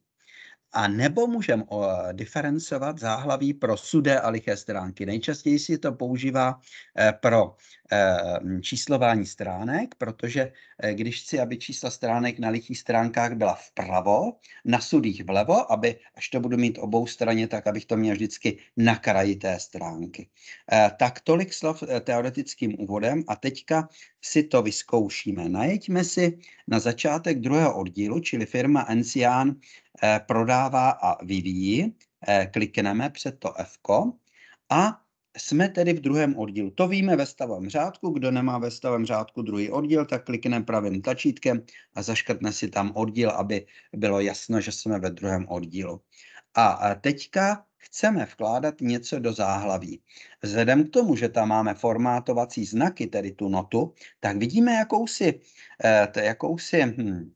A nebo můžeme diferencovat záhlaví pro sudé a liché stránky. Nejčastěji si to používá eh, pro eh, číslování stránek, protože eh, když chci, aby čísla stránek na lichých stránkách byla vpravo, na sudých vlevo, aby, až to budu mít obou straně, tak abych to měl vždycky na kraji té stránky. Tak tolik slov teoretickým úvodem a teďka si to vyzkoušíme. Najeďme si na začátek druhého oddílu, čili firma Encian Eh, prodává a vyvíjí. Eh, klikneme před to F a jsme tedy v druhém oddílu. To víme ve stavovém řádku. Kdo nemá ve stavovém řádku druhý oddíl, tak klikne pravým tlačítkem a zaškrtne si tam oddíl, aby bylo jasno, že jsme ve druhém oddílu. A teďka chceme vkládat něco do záhlaví. Vzhledem k tomu, že tam máme formátovací znaky, tedy tu notu, tak vidíme jakousi, eh, jakousi hm,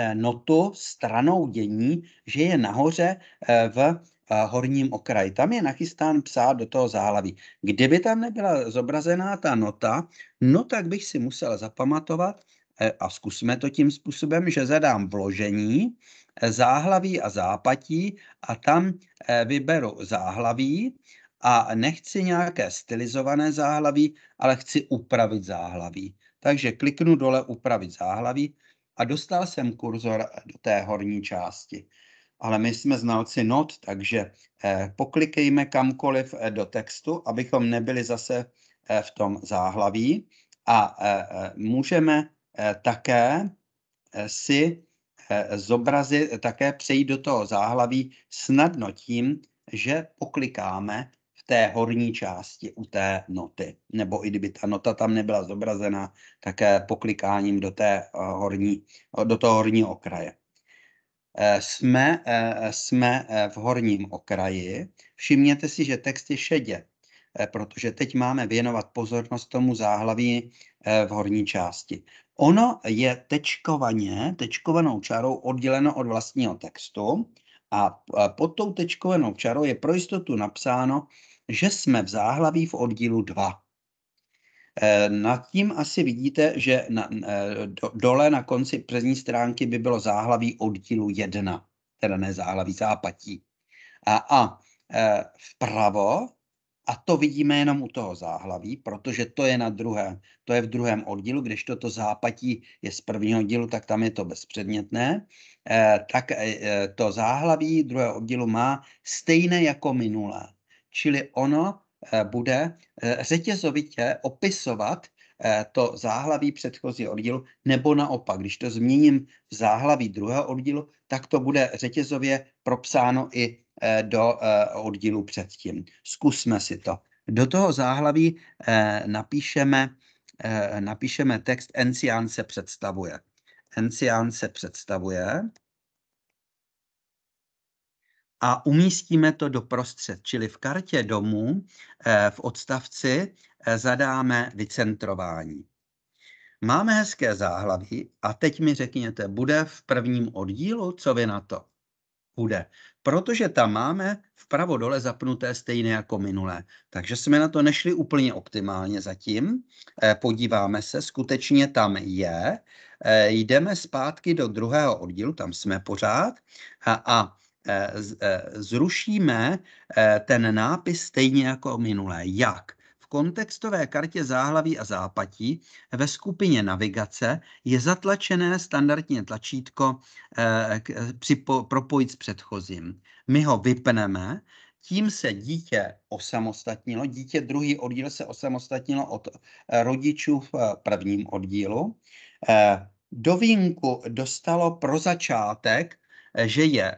Eh, notu stranou dění, že je nahoře eh, v eh, horním okraji. Tam je nachystán psát do toho záhlaví. Kdyby tam nebyla zobrazená ta nota, no tak bych si musel zapamatovat, a zkusme to tím způsobem, že zadám vložení, záhlaví a zápatí a tam vyberu záhlaví a nechci nějaké stylizované záhlaví, ale chci upravit záhlaví. Takže kliknu dole upravit záhlaví a dostal jsem kurzor do té horní části. Ale my jsme znalci not, takže eh, poklikejme kamkoliv eh, do textu, abychom nebyli zase eh, v tom záhlaví a můžeme také si zobrazit, také přejít do toho záhlaví snadno tím, že poklikáme té horní části u té noty. Nebo i kdyby ta nota tam nebyla zobrazena, tak eh, poklikáním do, té eh, horní, do toho horního okraje. Eh, jsme, jsme v horním okraji. Všimněte si, že text je šedě, protože teď máme věnovat pozornost tomu záhlaví v horní části. Ono je tečkovaně, tečkovanou čarou odděleno od vlastního textu a pod tou tečkovanou čarou je pro jistotu napsáno že jsme v záhlaví v oddílu 2. Eh, nad tím asi vidíte, že na, eh, do, dole na konci přední stránky by bylo záhlaví oddílu 1, teda ne záhlaví zápatí. A, a eh, vpravo, a to vidíme jenom u toho záhlaví, protože to je na druhém, to je v druhém oddílu, když toto zápatí je z prvního oddílu, tak tam je to bezpředmětné, tak to záhlaví druhého oddílu má stejné jako minulé čili ono eh, bude eh, řetězovitě opisovat eh, to záhlaví předchozí oddílu, nebo naopak, když to změním v záhlaví druhého oddílu, tak to bude řetězově propsáno i do oddílu předtím. Zkusme si to. Do toho záhlaví napíšeme, napíšeme text Encián se představuje. Encián se představuje a umístíme to do prostřed, čili v kartě domu eh, v odstavci eh, zadáme vycentrování. Máme hezké záhlaví a teď mi řekněte, bude v prvním oddílu, co vy na to? Bude, protože tam máme vpravo dole zapnuté stejné jako minulé. Takže jsme na to nešli úplně optimálně zatím. Eh, podíváme se, skutečně tam je. Jdeme zpátky do druhého oddílu, tam jsme pořád. A, a Eh, eh, zrušíme eh, ten nápis stejně jako minulé. Jak? V kontextové kartě záhlaví a zápatí ve skupině navigace je zatlačené standardně tlačítko propojit s předchozím. My ho vypneme, tím se dítě osamostatnilo, dítě druhý oddíl se osamostatnilo od rodičů v prvním oddílu. Do výjimku dostalo pro začátek, že je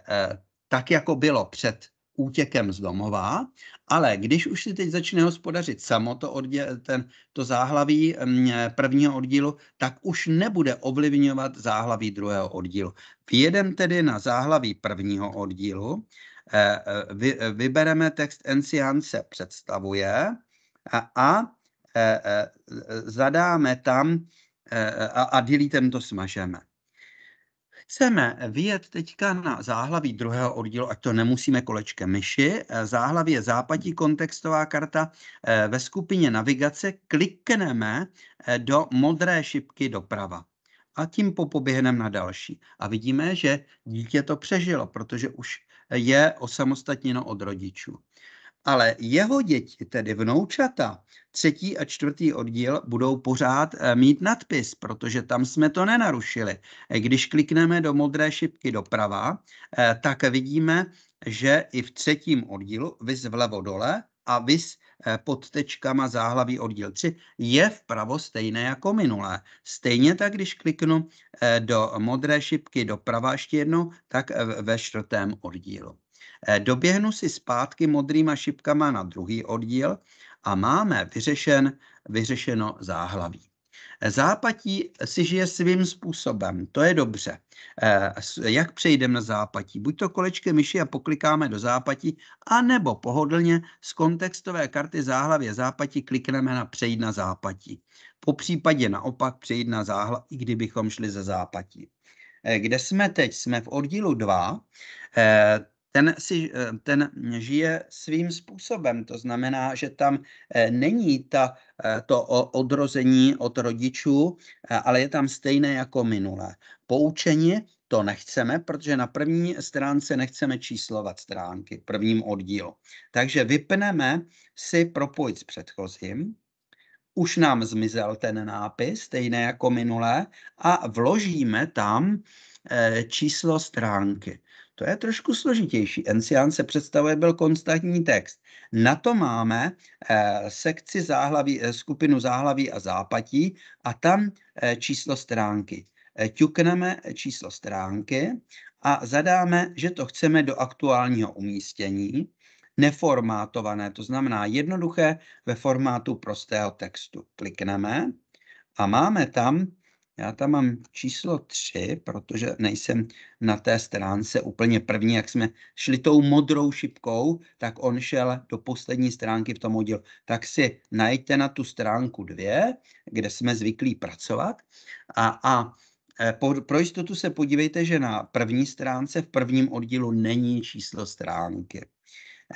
tak jako bylo před útěkem z domova, ale když už si teď začne hospodařit samo to, odděl, ten, to záhlaví mm, prvního oddílu, tak už nebude ovlivňovat záhlaví druhého oddílu. Jeden tedy na záhlaví prvního oddílu, eh, eh, vy, eh, vybereme text Encian se představuje a, a zadáme tam a, a deletem to smažeme chceme vyjet teďka na záhlaví druhého oddílu, ať to nemusíme kolečkem myši. Záhlaví je západní kontextová karta eh, ve skupině navigace. Klikneme eh, do modré šipky doprava a tím popoběhneme na další. A vidíme, že dítě to přežilo, protože už je osamostatněno od rodičů ale jeho děti, tedy vnoučata, třetí a čtvrtý oddíl budou pořád eh, mít nadpis, protože tam jsme to nenarušili. Eh, když klikneme do modré šipky doprava, eh, tak vidíme, že i v třetím oddílu, vys vlevo dole a vys pod tečkama záhlaví oddíl 3 je vpravo stejné jako minulé. Stejně tak, když kliknu do modré šipky doprava ještě jednou, tak ve čtvrtém oddílu. Eh, doběhnu si zpátky modrýma šipkama na druhý oddíl a máme vyřešen, vyřešeno záhlaví. Eh, zápatí si žije svým způsobem, to je dobře. Eh, jak přejdeme na zápatí? Buď to kolečkem myši a poklikáme do zápatí, anebo pohodlně z kontextové karty záhlavě zápatí klikneme na přejít na zápatí. Po případě naopak přejít na záhlaví i kdybychom šli ze zápatí. Kde jsme teď? Jsme v oddílu 2 ten, si, eh, ten žije svým způsobem. To znamená, že tam eh, není ta, eh, to odrození od rodičů, ale je tam stejné jako minulé. Poučení to nechceme, protože na první stránce nechceme číslovat stránky, prvním oddílu. Takže vypneme si propojit s předchozím, už nám zmizel ten nápis, stejné jako minulé, a vložíme tam číslo stránky. To je trošku složitější. Encián se představuje, byl konstantní text. Na to máme eh, sekci záhlaví, eh, skupinu záhlaví a zápatí a tam eh, číslo stránky. Eh, ťukneme eh, číslo stránky a zadáme, že to chceme do aktuálního umístění, neformátované, to znamená jednoduché ve formátu prostého textu. Klikneme a máme tam já tam mám číslo 3, protože nejsem na té stránce úplně první, jak jsme šli tou modrou šipkou, tak on šel do poslední stránky v tom oddílu. Tak si najďte na tu stránku 2, kde jsme zvyklí pracovat a, a e, po, pro jistotu se podívejte, že na první stránce v prvním oddílu není číslo stránky.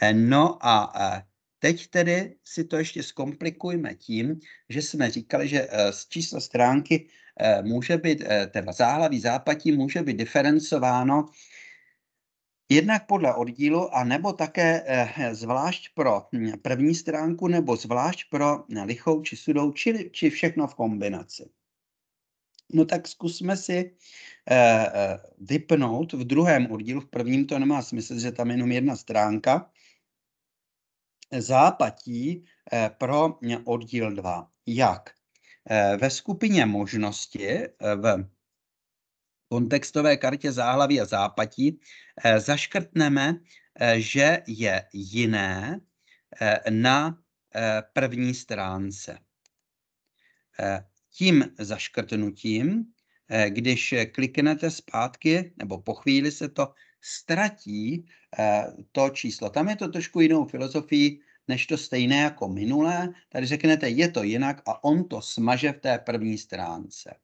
E, no a e, Teď tedy si to ještě zkomplikujeme tím, že jsme říkali, že z číslo stránky Eh, může být, eh, teda záhlaví zápatí může být diferencováno jednak podle oddílu a nebo také eh, zvlášť pro hm, první stránku nebo zvlášť pro hm, lichou či sudou, či, či všechno v kombinaci. No tak zkusme si vypnout v druhém oddílu, v prvním to nemá smysl, že tam je jenom jedna stránka, zápatí pro hm, oddíl 2. Jak? Eh, ve skupině možnosti eh, v kontextové kartě záhlaví a zápatí eh, zaškrtneme, že je jiné na první stránce. Tím zaškrtnutím, když kliknete zpátky, nebo po chvíli se to ztratí, to číslo. Tam je to trošku jinou filozofií, než to stejné jako minulé, tady řeknete, je to jinak a on to smaže v té první stránce.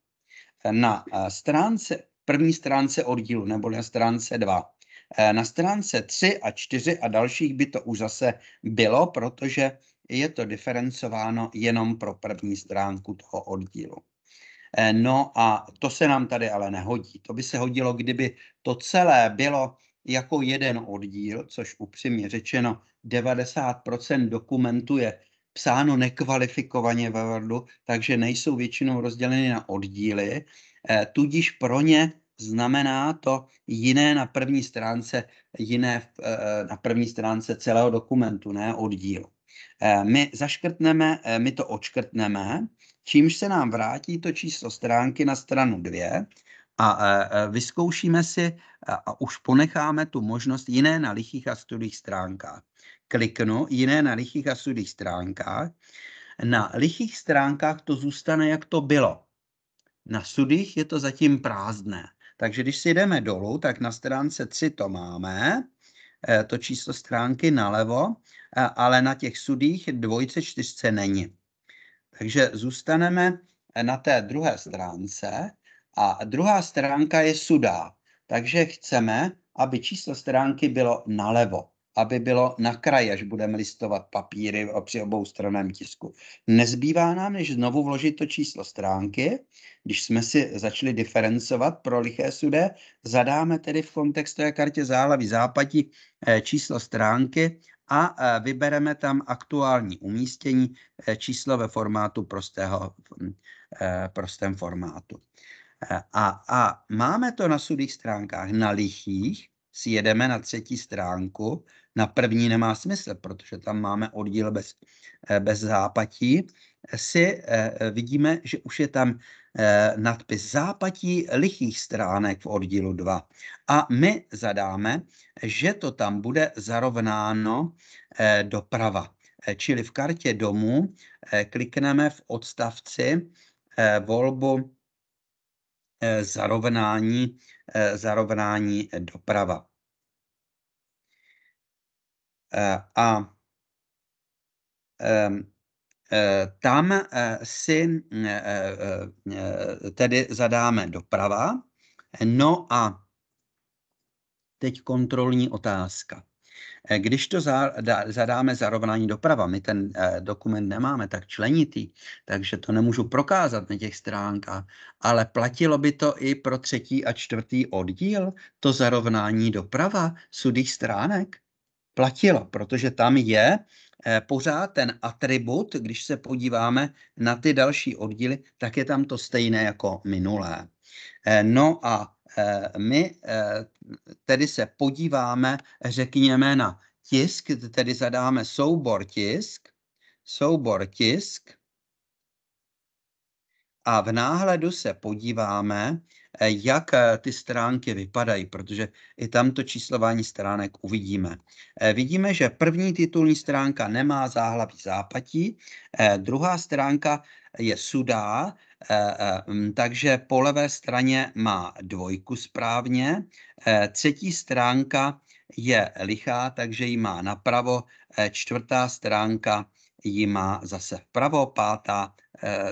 Na eh, stránce, první stránce oddílu nebo na stránce 2. Eh, na stránce 3 a 4 a dalších by to už zase bylo, protože je to diferencováno jenom pro první stránku toho oddílu. Eh, no a to se nám tady ale nehodí. To by se hodilo, kdyby to celé bylo jako jeden oddíl, což upřímně řečeno 90% dokumentů je psáno nekvalifikovaně ve Wordu, takže nejsou většinou rozděleny na oddíly, eh, tudíž pro ně znamená to jiné na první stránce, jiné eh, eh, na první stránce celého dokumentu, ne oddíl. My zaškrtneme, my to odškrtneme, čímž se nám vrátí to číslo stránky na stranu 2 a e, e, vyzkoušíme si a už ponecháme tu možnost jiné na lichých a studých stránkách. Kliknu jiné na lichých a studých stránkách. Na lichých stránkách to zůstane, jak to bylo. Na sudých je to zatím prázdné. Takže když si jdeme dolů, tak na stránce 3 to máme, e, to číslo stránky nalevo, ale na těch sudých dvojce, čtyřce není. Takže zůstaneme na té druhé stránce a druhá stránka je sudá. Takže chceme, aby číslo stránky bylo nalevo, aby bylo na kraji, až budeme listovat papíry při obou straném tisku. Nezbývá nám, než znovu vložit to číslo stránky. Když jsme si začali diferencovat pro liché sudé, zadáme tedy v kontextové kartě zálavy západí eh, číslo stránky a eh, vybereme tam aktuální umístění eh, číslo ve formátu prostého, prostém formátu. Eh, a, a máme to na sudých stránkách, na lichých, si jedeme na třetí stránku, na první nemá smysl, protože tam máme oddíl bez, eh, bez zápatí, eh, si vidíme, že už je tam nadpis zápatí lichých stránek v oddílu 2. A my zadáme, že to tam bude zarovnáno eh, doprava. Čili v kartě domů klikneme v odstavci volbu Eh, zarovnání, eh, zarovnání doprava. Eh, a tam si tedy zadáme doprava. No a teď kontrolní otázka. Eh, když to zadáme zarovnání doprava, my ten eh, dokument nemáme tak členitý, takže to nemůžu prokázat na těch stránkách, ale platilo by to i pro třetí a čtvrtý oddíl, to zarovnání doprava sudých stránek platilo, protože tam je eh, pořád ten atribut, když se podíváme na ty další oddíly, tak je tam to stejné jako minulé. No a my tedy se podíváme, řekněme, na tisk, tedy zadáme soubor tisk, soubor tisk a v náhledu se podíváme, eh, jak eh, ty stránky vypadají, protože i tam to číslování stránek uvidíme. Eh, vidíme, že první titulní stránka nemá záhlaví zápatí, druhá stránka je sudá, eh, eh, mm, takže po levé straně má dvojku správně. Eh, třetí stránka je lichá, takže ji má napravo. Čtvrtá stránka ji má zase vpravo, pátá,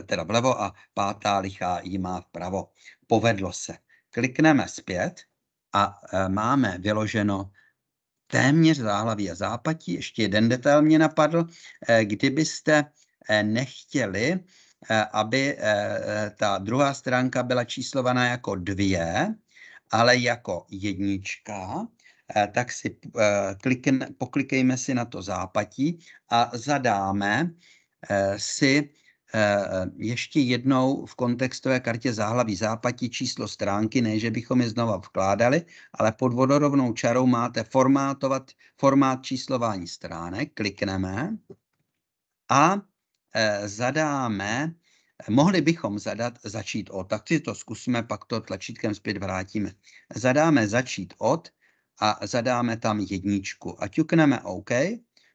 teda vlevo a pátá lichá ji má vpravo. Povedlo se. Klikneme zpět a máme vyloženo téměř záhlaví a zápatí. Ještě jeden detail mě napadl. Kdybyste nechtěli Eh, aby eh, eh, ta druhá stránka byla číslovaná jako dvě, ale jako jednička, tak si klikne, poklikejme si na to zápatí a zadáme si ještě jednou v kontextové kartě záhlaví zápatí číslo stránky, ne, že bychom je znova vkládali, ale pod vodorovnou čarou máte formátovat, formát číslování stránek, klikneme a Eh, zadáme, eh, mohli bychom zadat začít od, tak si to zkusíme, pak to tlačítkem zpět vrátíme. Zadáme začít od a zadáme tam jedničku a ťukneme OK.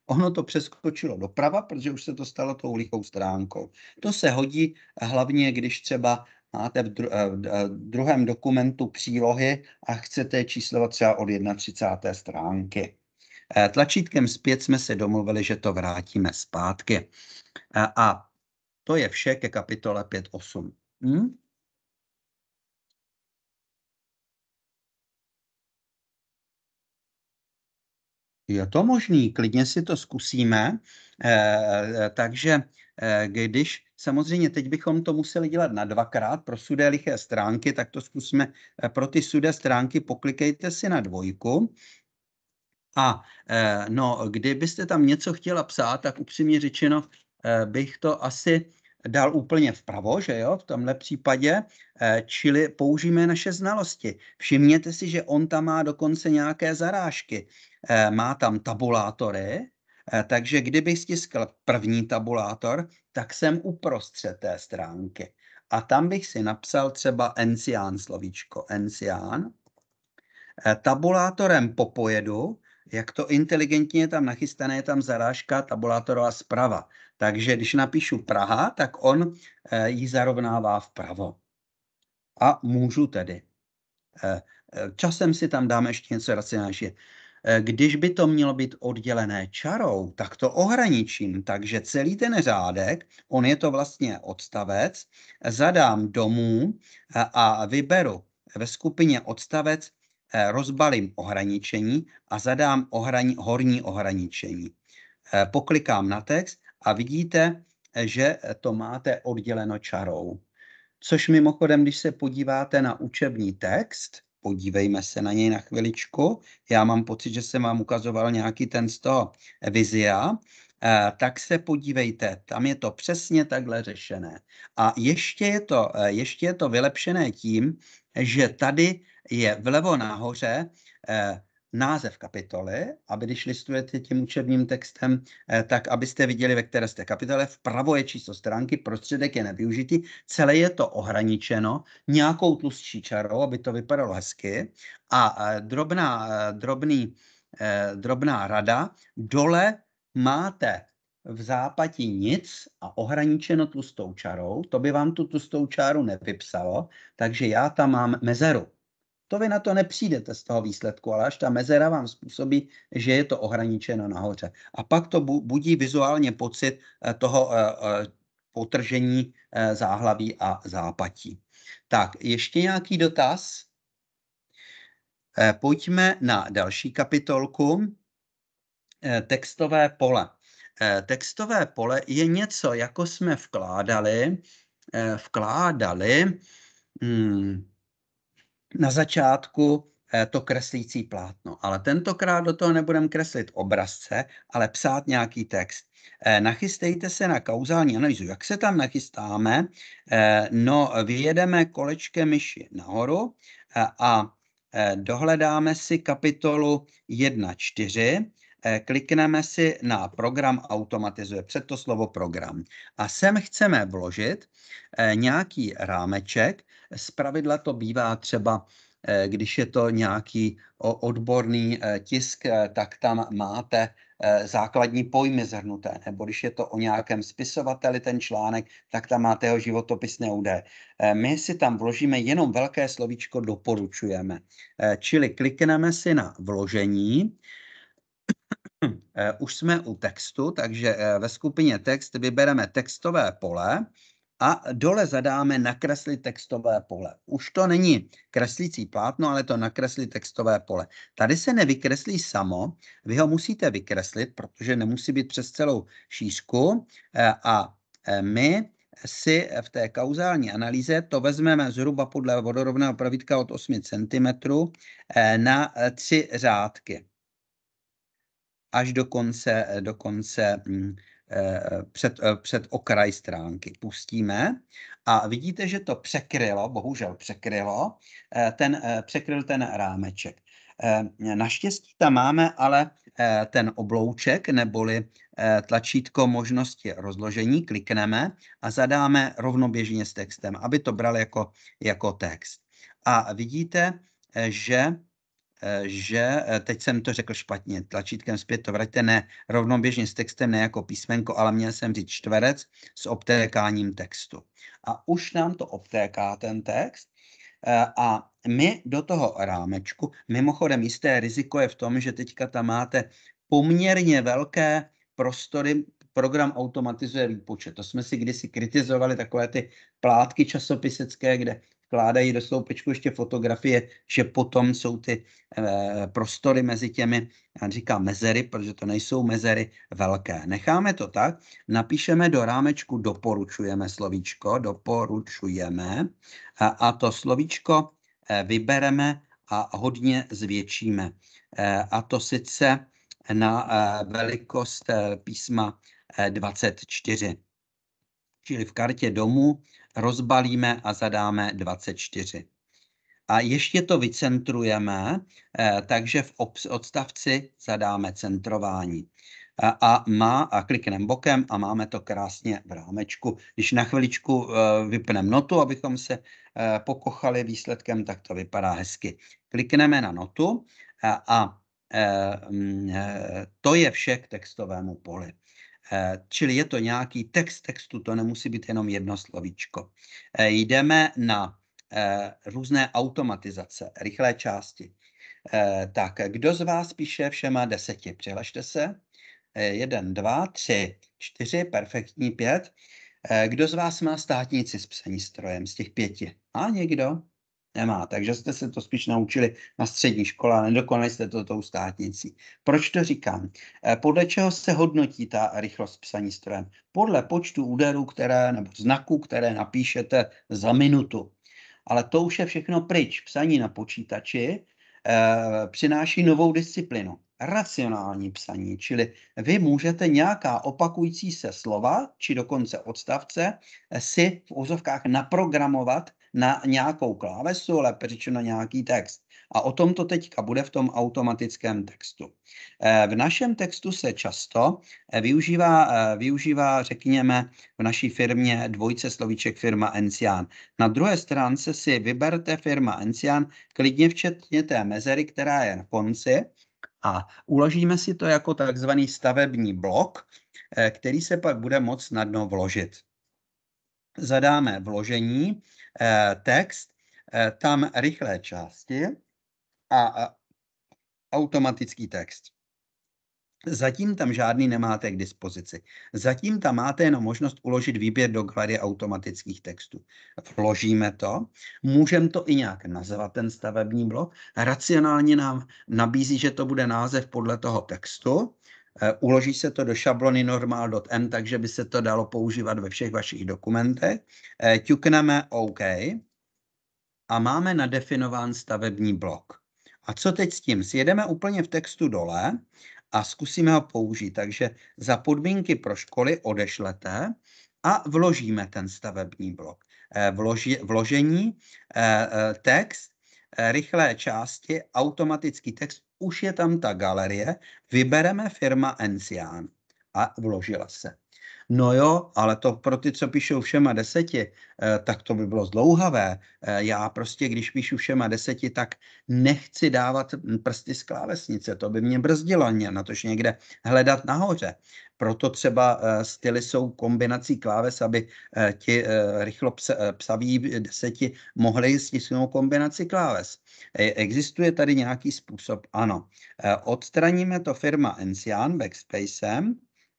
Ono to přeskočilo doprava, protože už se to stalo tou lichou stránkou. To se hodí hlavně, když třeba máte v, dru- eh, v druhém dokumentu přílohy a chcete číslovat třeba od 31. stránky. Eh, tlačítkem zpět jsme se domluvili, že to vrátíme zpátky. Eh, a to je vše ke kapitole 5.8. Hm? Je to možný, klidně si to zkusíme. E, takže e, když samozřejmě teď bychom to museli dělat na dvakrát pro sudé liché stránky, tak to zkusíme pro ty sudé stránky, poklikejte si na dvojku a e, no, kdybyste tam něco chtěla psát, tak upřímně řečeno e, bych to asi dal úplně vpravo, že jo, v tomhle případě, e, čili použijeme naše znalosti. Všimněte si, že on tam má dokonce nějaké zarážky. Má tam tabulátory, takže kdybych stiskl první tabulátor, tak jsem uprostřed té stránky. A tam bych si napsal třeba encián slovíčko, encián. Tabulátorem popojedu jak to inteligentně je tam nachystané, je tam zarážka tabulátorová zprava. Takže když napíšu Praha, tak on e, ji zarovnává vpravo. A můžu tedy. E, časem si tam dáme ještě něco racionálně. když by to mělo být oddělené čarou, tak to ohraničím, takže celý ten řádek, on je to vlastně odstavec, zadám domů a vyberu ve skupině odstavec Eh, rozbalím ohraničení a zadám ohrani, horní ohraničení. Eh, poklikám na text a vidíte, eh, že to máte odděleno čarou. Což mimochodem, když se podíváte na učební text, podívejme se na něj na chviličku, já mám pocit, že jsem vám ukazoval nějaký ten z toho vizia, tak se podívejte, tam je to přesně takhle řešené. A ještě je to, ještě je to vylepšené tím, že tady je vlevo nahoře eh, název kapitoly, aby když listujete tím učebním textem, eh, tak abyste viděli, ve které jste kapitole. Vpravo je číslo stránky, prostředek je nevyužitý, celé je to ohraničeno nějakou tlustší čarou, aby to vypadalo hezky. A eh, drobná, eh, drobný, eh, drobná rada, dole máte v západě nic a ohraničeno tlustou čarou, to by vám tu tlustou čáru nevypsalo, takže já tam mám mezeru. To vy na to nepřijdete z toho výsledku, ale až ta mezera vám způsobí, že je to ohraničeno nahoře. A pak to budí vizuálně pocit eh, toho eh, eh, potržení záhlaví a zápatí. Tak, ještě nějaký dotaz? Pojďme na další kapitolku. Textové pole. Textové pole je něco, jako jsme vkládali, vkládali hmm, na začátku eh, to kreslící plátno. Ale tentokrát do toho nebudeme kreslit obrazce, ale psát nějaký text. Eh, nachystejte se na kauzální analýzu. Jak se tam nachystáme? Eh, no, vyjedeme kolečkem myši nahoru a dohledáme si kapitolu 1.4, klikneme si na program automatizuje, před to slovo program. A sem chceme vložit nějaký rámeček, Zpravidla to bývá třeba eh, když je to nějaký odborný eh, tisk, eh, tak tam máte základní pojmy zhrnuté, nebo když je to o nějakém spisovateli ten článek, tak tam máte jeho životopisné údaje. My si tam vložíme jenom velké slovíčko doporučujeme, čili klikneme si na vložení, už jsme u textu, takže ve skupině text vybereme textové pole, a dole zadáme nakreslit textové pole. Už to není kreslící plátno, ale to nakreslit textové pole. Tady se nevykreslí samo, vy ho musíte vykreslit, protože nemusí být přes celou šířku e, a e, my si v té kauzální analýze to vezmeme zhruba podle vodorovného pravítka od 8 cm e, na tři řádky až do konce, do konce hm, před, před okraj stránky. Pustíme a vidíte, že to překrylo, bohužel překrylo, eh, ten, eh, překryl ten rámeček. Eh, naštěstí tam máme ale ten oblouček neboli tlačítko možnosti rozložení, klikneme a zadáme rovnoběžně s textem, aby to bral jako, jako text. A vidíte, že Eh, že, eh, teď jsem to řekl špatně, tlačítkem zpět to vraťte, ne, rovnoběžně s textem, ne jako písmenko, ale měl jsem říct čtverec s obtékáním textu. A už nám to obtéká ten text eh, a my do toho rámečku, mimochodem jisté riziko je v tom, že teďka tam máte poměrně velké prostory, program automatizuje výpočet. To jsme si kdysi kritizovali, takové ty plátky časopisecké, kde vkládají do sloupečku ještě fotografie, že potom jsou ty e, prostory mezi těmi, já říkám mezery, protože to nejsou mezery velké. Necháme to tak, napíšeme do rámečku doporučujeme slovíčko, doporučujeme a, a to slovíčko e, vybereme a hodně zvětšíme. E, a to sice na e, velikost e, písma 24. Čili v kartě domu rozbalíme a zadáme 24. A ještě to vycentrujeme, eh, takže v odstavci zadáme centrování. A, má a klikneme bokem a máme to krásně v rámečku. Když na chviličku eh, vypneme notu, abychom se eh, pokochali výsledkem, tak to vypadá hezky. Klikneme na notu a, a mm, to je vše k textovému poli. Eh, čili je to nějaký text textu, to nemusí být jenom jedno slovíčko. Eh, jdeme na eh, různé automatizace, rychlé části. Tak, kdo z vás píše všema deseti? Přihlašte se. Jeden, dva, tři, čtyři, perfektní pět. Kdo z vás má státnici s psaní strojem z těch pěti? A někdo? nemá. Takže jste se to spíš naučili na střední škole, a nedokonali jste to tou státnicí. Proč to říkám? Eh, podle čeho se hodnotí ta rychlost psaní strojem? Podle počtu úderů, které, nebo znaků, které napíšete za minutu. Ale to už je všechno pryč. Psaní na počítači eh, přináší novou disciplinu. Racionální psaní, čili vy můžete nějaká opakující se slova, či dokonce odstavce, eh, si v úzovkách naprogramovat na nějakou klávesu, lépe řečeno nějaký text. A o tom to teďka bude v tom automatickém textu. Eh, v našem textu se často eh, využívá, eh, využívá řekněme, v naší firmě dvojce slovíček firma Encian. Na druhé stránce si vyberte firma Encian, klidně včetně té mezery, která je na konci, a uložíme si to jako takzvaný stavební blok, který se pak bude moc snadno vložit. Zadáme vložení, Eh, text, eh, tam rychlé části a automatický text. Zatím tam žádný nemáte k dispozici. Zatím tam máte jenom možnost uložit výběr do galerie automatických textů. Vložíme to, můžeme to i nějak nazvat ten stavební blok. Racionálně nám nabízí, že to bude název podle toho textu Eh, uloží se to do šablony normal.m, takže by se to dalo používat ve všech vašich dokumentech. Eh, ťukneme OK a máme nadefinován stavební blok. A co teď s tím? Sjedeme úplně v textu dole a zkusíme ho použít. Takže za podmínky pro školy odešlete a vložíme ten stavební blok. Eh, vloži, vložení, text Eh, rychlé části automatický text, už je tam ta galerie, vybereme firma Encian a vložila se. No jo, ale to pro ty, co píšou všema deseti, eh, tak to by bylo zdlouhavé. Eh, já prostě, když píšu všema deseti, tak nechci dávat prsty z klávesnice, to by mě brzdilo, mě na tož někde hledat nahoře. Proto třeba eh, styly jsou kombinací kláves, aby ti rychlo psaví deseti mohli stisknout kombinaci kláves. E, existuje tady nějaký způsob? Ano. Odstraníme to firma Encian backspacem,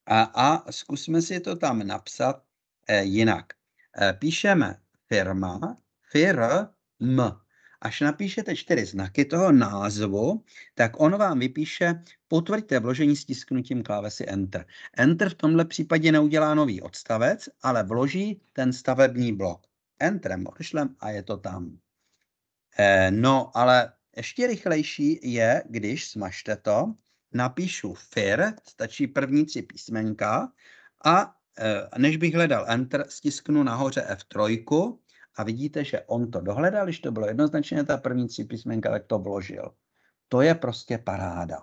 a, a zkusme si to tam napsat e, jinak. E, píšeme firma, firm. Až napíšete čtyři znaky toho názvu, tak on vám vypíše potvrďte vložení stisknutím klávesy Enter. Enter v tomhle případě neudělá nový odstavec, ale vloží ten stavební blok. Enterem odešlem a je to tam. E, no, ale ještě rychlejší je, když smažte to napíšu fir, stačí první tři písmenka a e, než bych hledal enter, stisknu nahoře F3 a vidíte, že on to dohledal, když to bylo jednoznačně ta první tři písmenka, tak to vložil. To je prostě paráda.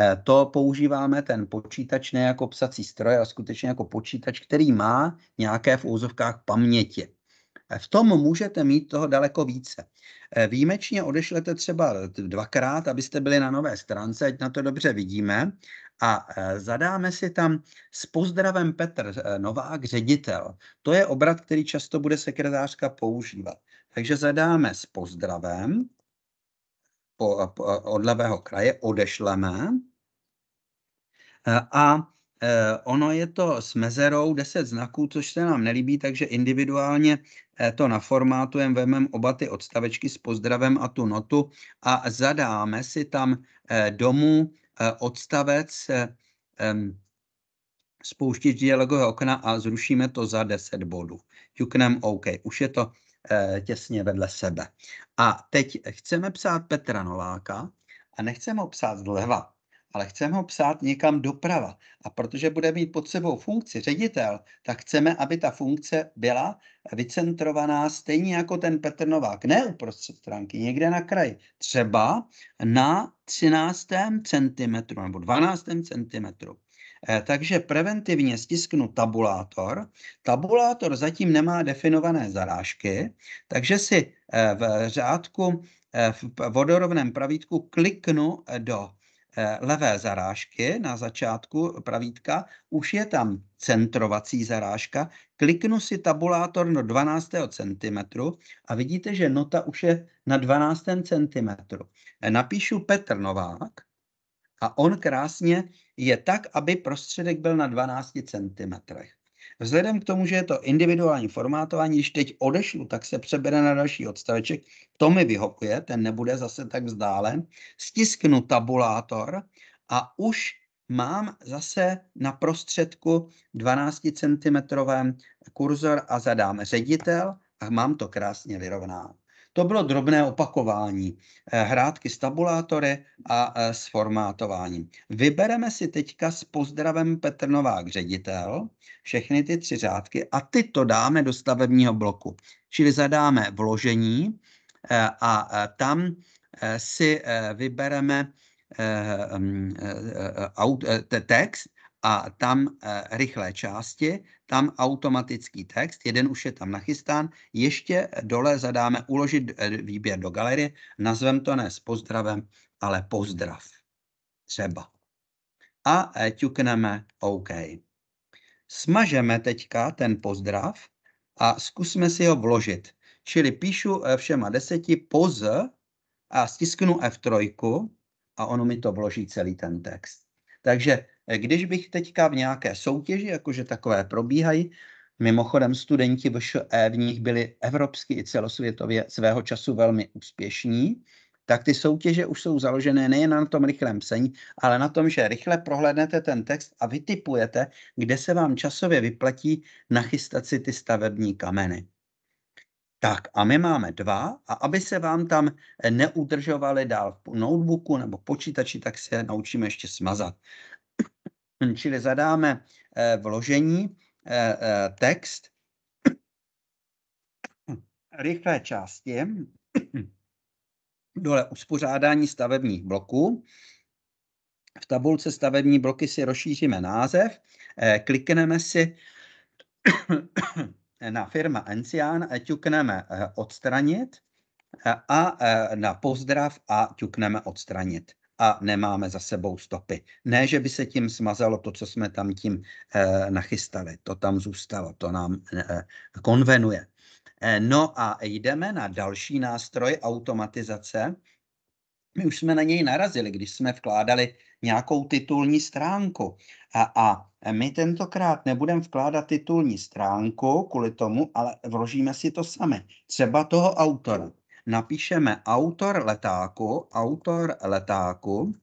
E, to používáme ten počítač ne jako psací stroj, ale skutečně jako počítač, který má nějaké v úzovkách paměti. V tom můžete mít toho daleko více. Eh, výjimečně odešlete třeba dvakrát, abyste byli na nové stránce, ať na to dobře vidíme. A eh, zadáme si tam s pozdravem Petr eh, Novák, ředitel. To je obrat, který často bude sekretářka používat. Takže zadáme s pozdravem od levého kraje, odešleme. A Eh, ono je to s mezerou 10 znaků, což se nám nelíbí, takže individuálně eh, to naformátujeme, vememe oba ty odstavečky s pozdravem a tu notu a zadáme si tam eh, domů odstavec spouštěč dialogového okna a zrušíme to za 10 bodů. Ťukneme OK, už je to těsně vedle sebe. A teď chceme psát Petra Nováka a nechceme ho psát zleva, ale chceme ho psát někam doprava. A protože bude mít pod sebou funkci ředitel, tak chceme, aby ta funkce byla vycentrovaná stejně jako ten Petr Novák. Ne uprostřed stránky, někde na kraji. Třeba na 13. centimetru nebo 12. centimetru. Eh, takže preventivně stisknu tabulátor. Tabulátor zatím nemá definované zarážky, takže si eh, v řádku eh, v vodorovném pravítku kliknu do Eh, levé zarážky na začátku pravítka, už je tam centrovací zarážka. Kliknu si tabulátor do 12. cm a vidíte, že nota už je na 12. cm. Eh, napíšu Petr Novák a on krásně je tak, aby prostředek byl na 12 cm. Vzhledem k tomu, že je to individuální formátování, když teď odešlu, tak se přebere na další odstaveček. To mi vyhokuje, ten nebude zase tak vzdálen. Stisknu tabulátor a už mám zase na prostředku 12 cm kurzor a zadám ředitel a mám to krásně vyrovnáno. To bylo drobné opakování. Eh, hrátky s tabulátory a eh, s formátováním. Vybereme si teďka s pozdravem Petr Novák, ředitel, všechny ty tři řádky a ty to dáme do stavebního bloku. Čili zadáme vložení a tam si vybereme text a tam e, rychlé části, tam automatický text, jeden už je tam nachystán, ještě dole zadáme uložit e, výběr do galerie, nazvem to ne s pozdravem, ale pozdrav. Třeba. A e, ťukneme OK. Smažeme teďka ten pozdrav a zkusme si ho vložit. Čili píšu e, všema deseti poz a stisknu F3 a ono mi to vloží celý ten text. Takže když bych teďka v nějaké soutěži, jakože takové probíhají, mimochodem studenti VŠE v nich byli evropsky i celosvětově svého času velmi úspěšní, tak ty soutěže už jsou založené nejen na tom rychlém psení, ale na tom, že rychle prohlédnete ten text a vytipujete, kde se vám časově vyplatí nachystat si ty stavební kameny. Tak a my máme dva a aby se vám tam neudržovaly dál v notebooku nebo počítači, tak se naučíme ještě smazat. Hmm, čili zadáme eh, vložení eh, eh, text rychlé části, dole uspořádání stavebních bloků. V tabulce stavební bloky si rozšíříme název, klikneme si na firma Encian, ťukneme odstranit a na pozdrav a ťukneme odstranit a nemáme za sebou stopy. Ne, že by se tím smazalo to, co jsme tam tím eh, nachystali. To tam zůstalo, to nám eh, eh, konvenuje. Eh, no a jdeme na další nástroj automatizace. My už jsme na něj narazili, když jsme vkládali nějakou titulní stránku. A, a my tentokrát nebudeme vkládat titulní stránku kvůli tomu, ale vložíme si to sami. Třeba toho autora napíšeme autor letáku, autor letáku,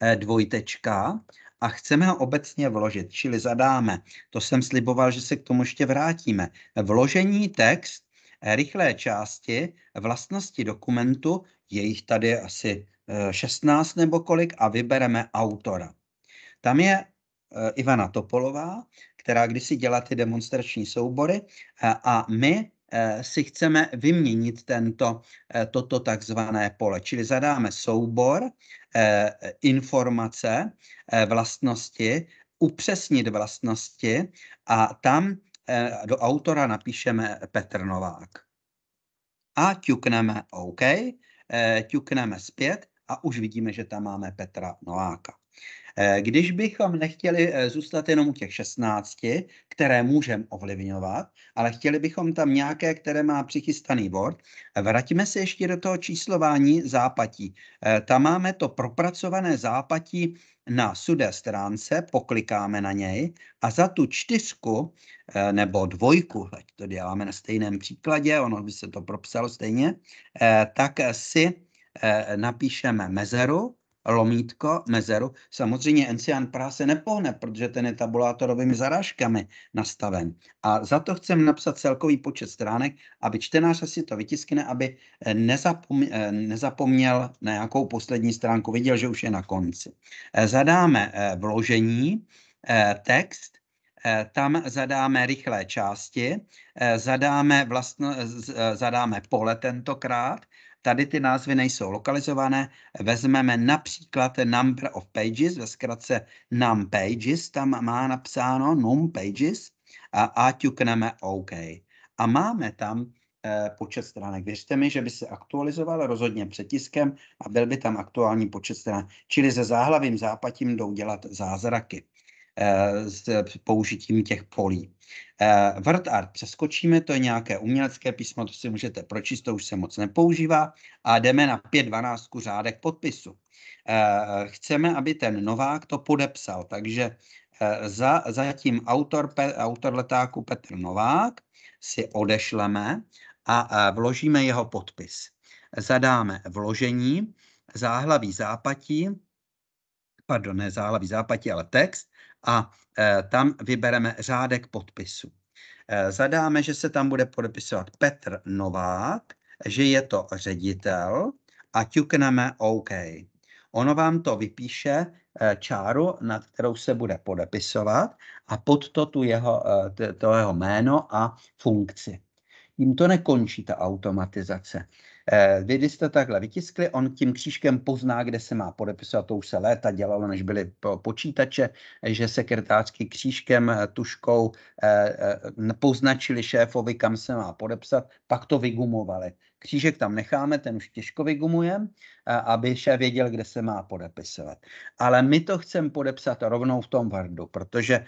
eh, dvojtečka a chceme ho obecně vložit, čili zadáme, to jsem sliboval, že se k tomu ještě vrátíme, vložení text eh, rychlé části vlastnosti dokumentu, jejich tady asi 16 eh, nebo kolik a vybereme autora. Tam je Ivana Topolová, která kdysi dělá ty demonstrační soubory a my Eh, si chceme vyměnit tento, eh, toto takzvané pole. Čili zadáme soubor eh, informace, vlastnosti, upřesnit vlastnosti a tam do autora napíšeme Petr Novák. A ťukneme OK, ťukneme zpět a už vidíme, že tam máme Petra Nováka. Eh, když bychom nechtěli eh, zůstat jenom u těch 16, které můžeme ovlivňovat, ale chtěli bychom tam nějaké, které má přichystaný Word, eh, vrátíme se ještě do toho číslování zápatí. Tam máme to propracované zápatí na sudé stránce, poklikáme na něj a za tu čtyřku nebo dvojku, ať to děláme na stejném příkladě, ono by se to propsalo stejně, tak si napíšeme mezeru lomítko, mezeru. Samozřejmě Encian Praha se nepohne, protože ten je tabulátorovými zarážkami nastaven. A za to chcem napsat celkový počet stránek, aby čtenář asi to vytiskne, aby eh, nezapom- eh, nezapomněl na nějakou poslední stránku, viděl, že už je na konci. Eh, zadáme vložení, text, tam zadáme rychlé části, zadáme, vlastno, zadáme pole tentokrát, Tady ty názvy nejsou lokalizované. Vezmeme například number of pages, ve zkratce num pages, tam má napsáno num pages a, a ťukneme OK. A máme tam e, počet stránek. Věřte mi, že by se aktualizoval rozhodně přetiskem a byl by tam aktuální počet stránek. Čili se záhlavým zápatím jdou dělat zázraky. Eh, s eh, použitím těch polí. Eh, Word art přeskočíme, to je nějaké umělecké písmo, to si můžete pročíst, to už se moc nepoužívá a jdeme na 5.12 řádek podpisu. Chceme, aby ten Novák to podepsal, takže za, zatím autor, autor letáku Petr Novák si odešleme a, a vložíme jeho podpis. Zadáme vložení, záhlaví zápatí, pardon, ne záhlaví zápatí, ale text, a e, tam vybereme řádek podpisu. E, zadáme, že se tam bude podepisovat Petr Novák, že je to ředitel a ťukneme OK. Ono vám to vypíše e, čáru, na kterou se bude podepisovat a pod to tu jeho, to jeho jméno a funkci. Tím to nekončí ta automatizace. Eh, vy, když jste takhle vytiskli, on tím křížkem pozná, kde se má podepisovat. To už se léta dělalo, než byly počítače, že sekretářský křížkem, eh, tuškou eh, poznačili šéfovi, kam se má podepsat, pak to vygumovali. Křížek tam necháme, ten už těžko vygumujeme, aby šéf věděl, kde se má podepisovat. Ale my to chceme podepsat rovnou v tom vardu, protože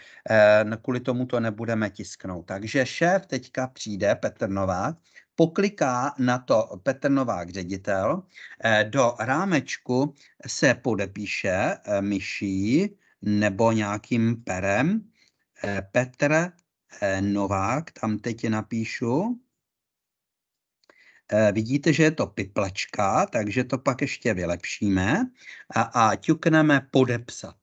kvůli tomu to nebudeme tisknout. Takže šéf teďka přijde, Petr Novák, pokliká na to Petr Novák, ředitel, eh, do rámečku se podepíše eh, myší nebo nějakým perem eh, Petr Novák, tam teď napíšu, Vidíte, že je to piplačka, takže to pak ještě vylepšíme a, a ťukneme podepsat.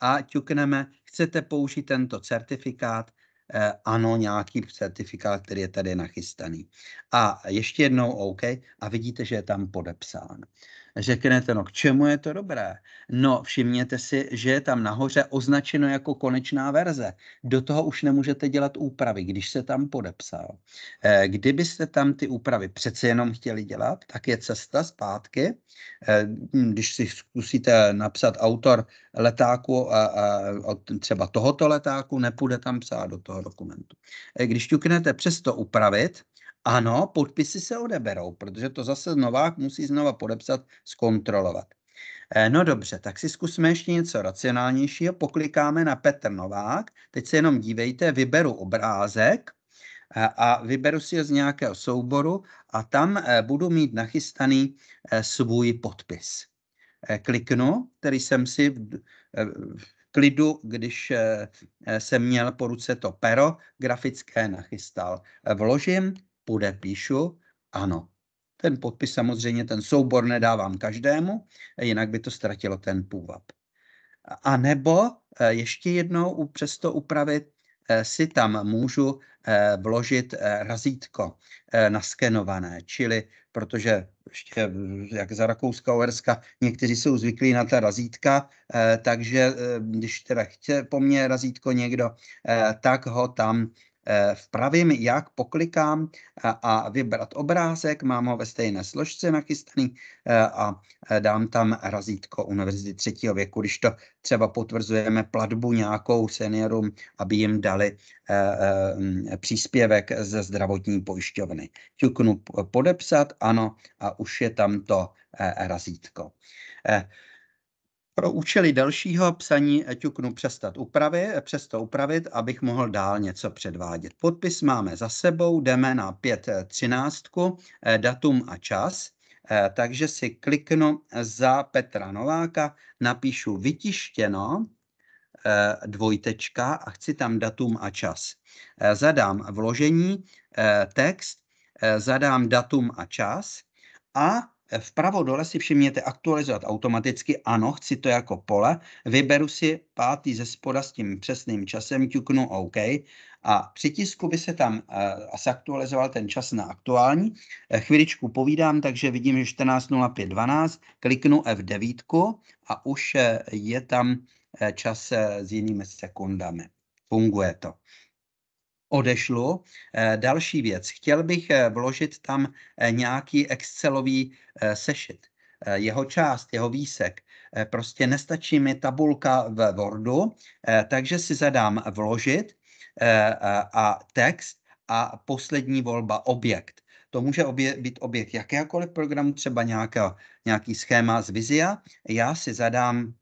A ťukneme, chcete použít tento certifikát, Eh, ano, nějaký certifikát, který je tady nachystaný. A ještě jednou OK a vidíte, že je tam podepsán. Řeknete, no k čemu je to dobré? No všimněte si, že je tam nahoře označeno jako konečná verze. Do toho už nemůžete dělat úpravy, když se tam podepsal. Eh, kdybyste tam ty úpravy přece jenom chtěli dělat, tak je cesta zpátky. Eh, když si zkusíte napsat autor letáku třeba tohoto letáku, nepůjde tam psát do toho dokumentu. Eh, když ťuknete přesto upravit, ano, podpisy se odeberou, protože to zase Novák musí znova podepsat, zkontrolovat. Eh, no dobře, tak si zkusme ještě něco racionálnějšího. Poklikáme na Petr Novák. Teď se jenom dívejte, vyberu obrázek eh, a vyberu si ho z nějakého souboru a tam eh, budu mít nachystaný svůj podpis. Kliknu, který jsem si v klidu, když jsem měl po ruce to pero grafické, nachystal. Vložím podepíšu, ano. Ten podpis samozřejmě, ten soubor nedávám každému, jinak by to ztratilo ten půvab. A nebo eh, ještě jednou přesto upravit, eh, si tam můžu eh, vložit razítko naskenované, čili protože ještě jak za Rakouska, Uerska, někteří jsou zvyklí na ta razítka, takže když teda chce po mně razítko někdo, tak ho tam Eh, vpravím, jak poklikám a vybrat obrázek, mám ho ve stejné složce nachystaný eh, a eh, dám tam razítko univerzity třetího věku, když to třeba potvrzujeme platbu nějakou seniorům, aby jim dali mm, příspěvek ze zdravotní pojišťovny. Ťuknu podepsat, ano, a už je tam to razítko. Pro účely dalšího psaní eh, ťuknu přestat upravit, eh, přesto upravit, abych mohl dál něco předvádět. Podpis máme za sebou, jdeme na 5.13, eh, datum a čas, takže si kliknu za Petra Nováka, napíšu vytištěno, dvojtečka a chci tam datum a čas. Zadám vložení, text, zadám datum a čas a Eh, vpravo dole si všimněte aktualizovat automaticky. Ano, chci to jako pole. Vyberu si pátý ze spoda s tím přesným časem, ťuknu OK. A při tisku by se tam eh, asi aktualizoval ten čas na aktuální. Eh, chviličku povídám, takže vidím, že 14.05.12, kliknu F9 a už je tam čas s jinými sekundami. Funguje to odešlu. Eh, další věc, chtěl bych eh, vložit tam eh, nějaký Excelový sešit, jeho část, jeho výsek. Prostě nestačí mi tabulka v Wordu, takže si zadám vložit a text a poslední volba objekt. To může obje, být objekt jakéhokoliv programu, třeba nějaká, nějaký schéma z Vizia. Já si zadám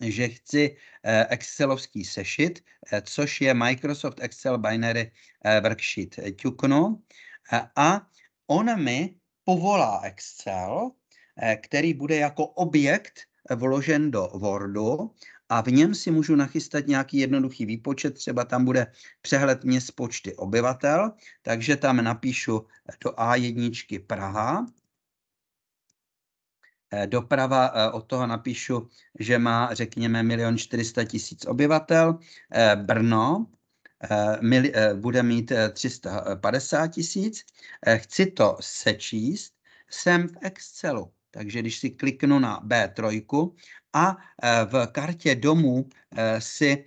že chci eh, Excelovský sešit, eh, což je Microsoft Excel Binary eh, Worksheet. Ťuknu a on mi povolá Excel, který bude jako objekt vložen do Wordu a v něm si můžu nachystat nějaký jednoduchý výpočet, třeba tam bude přehled měst počty obyvatel, takže tam napíšu do A1 Praha, Eh, doprava, eh, od toho napíšu, že má, řekněme, milion 400 tisíc obyvatel. Eh, Brno bude mít 350 tisíc. Chci to sečíst, jsem v Excelu. Takže když si kliknu na B3 a v kartě domů si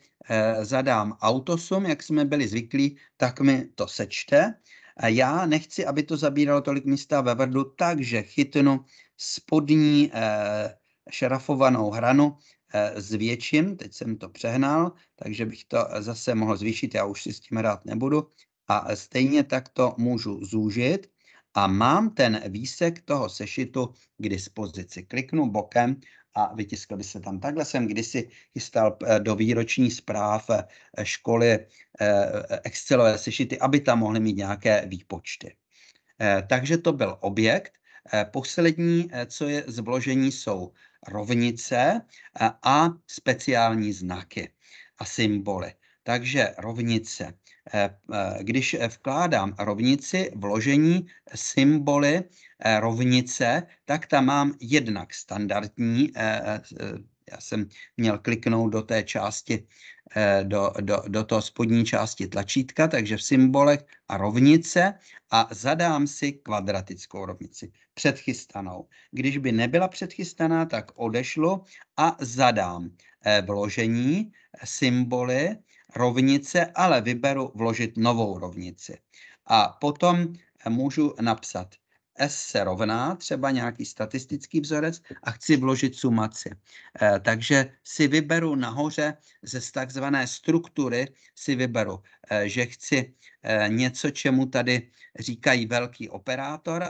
zadám autosum, jak jsme byli zvyklí, tak mi to sečte. A Já nechci, aby to zabíralo tolik místa ve vrdu, takže chytnu spodní eh, šrafovanou hranu eh, zvětším, teď jsem to přehnal, takže bych to eh, zase mohl zvýšit, já už si s tím rád nebudu. A stejně tak to můžu zúžit a mám ten výsek toho sešitu k dispozici. Kliknu bokem a vytiskly se tam. Takhle jsem kdysi chystal eh, do výroční zpráv eh, školy eh, Excelové sešity, aby tam mohly mít nějaké výpočty. Takže to byl objekt. Poslední, co je z vložení, jsou rovnice a speciální znaky a symboly. Takže rovnice. Eh, eh, když eh, vkládám rovnici vložení symboly rovnice, tak tam mám jednak standardní, já jsem měl kliknout do té části, do, do, do toho spodní části tlačítka, takže v symbolech a rovnice a zadám si kvadratickou rovnici, předchystanou. Když by nebyla předchystaná, tak odešlo a zadám vložení, symboly rovnice, ale vyberu vložit novou rovnici. A potom eh, můžu napsat S se rovná třeba nějaký statistický vzorec a chci vložit sumaci. Eh, takže si vyberu nahoře ze takzvané struktury, si vyberu, eh, že chci něco, čemu tady říkají velký operátor,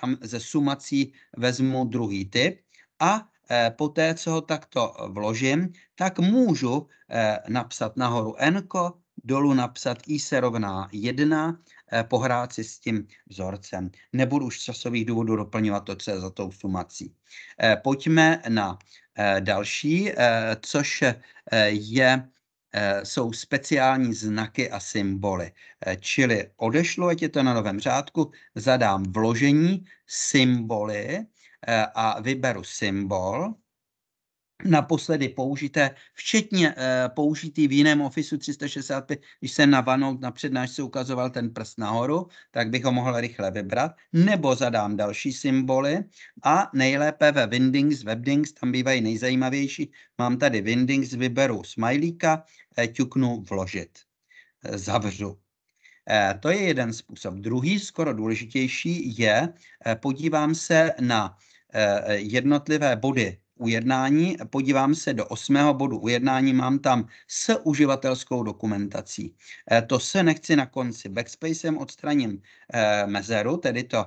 tam ze sumací vezmu druhý typ a Eh, poté, co ho takto vložím, tak můžu eh, napsat nahoru nko dolů napsat i se rovná 1, eh, pohrát si s tím vzorcem. Nebudu už z časových důvodů doplňovat to, co je za tou sumací. Pojďme na další, což je jsou speciální znaky a symboly. Čili odešlo, ať je to na novém řádku, zadám vložení, symboly a vyberu symbol, naposledy použité, včetně eh, použitý v jiném Officeu 365, když jsem na vanout na přednášce ukazoval ten prst nahoru, tak bych ho mohl rychle vybrat, nebo zadám další symboly a nejlépe ve Windings, Webdings, tam bývají nejzajímavější, mám tady Windings, vyberu smajlíka, eh, ťuknu vložit, eh, zavřu. to je jeden způsob. Druhý, skoro důležitější, je, podívám se na Eh, eh, jednotlivé body ujednání, podívám se do osmého bodu ujednání, mám tam s uživatelskou dokumentací. Eh, to se nechci na konci. Backspacem odstraním mezeru, tedy to,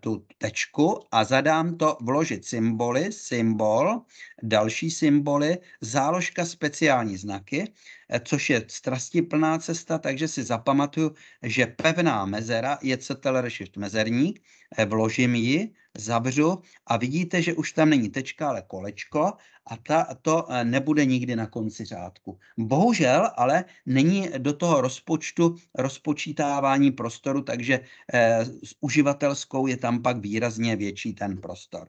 tu tečku a zadám to vložit symboly, symbol, další symboly, záložka speciální znaky, což je strastiplná cesta, takže si zapamatuju, že pevná mezera je CTLR shift mezerník, vložím ji, zavřu a vidíte, že už tam není tečka, ale kolečko a ta, to eh, nebude nikdy na konci řádku. Bohužel ale není do toho rozpočtu rozpočítávání prostoru, takže eh, s uživatelskou je tam pak výrazně větší ten prostor.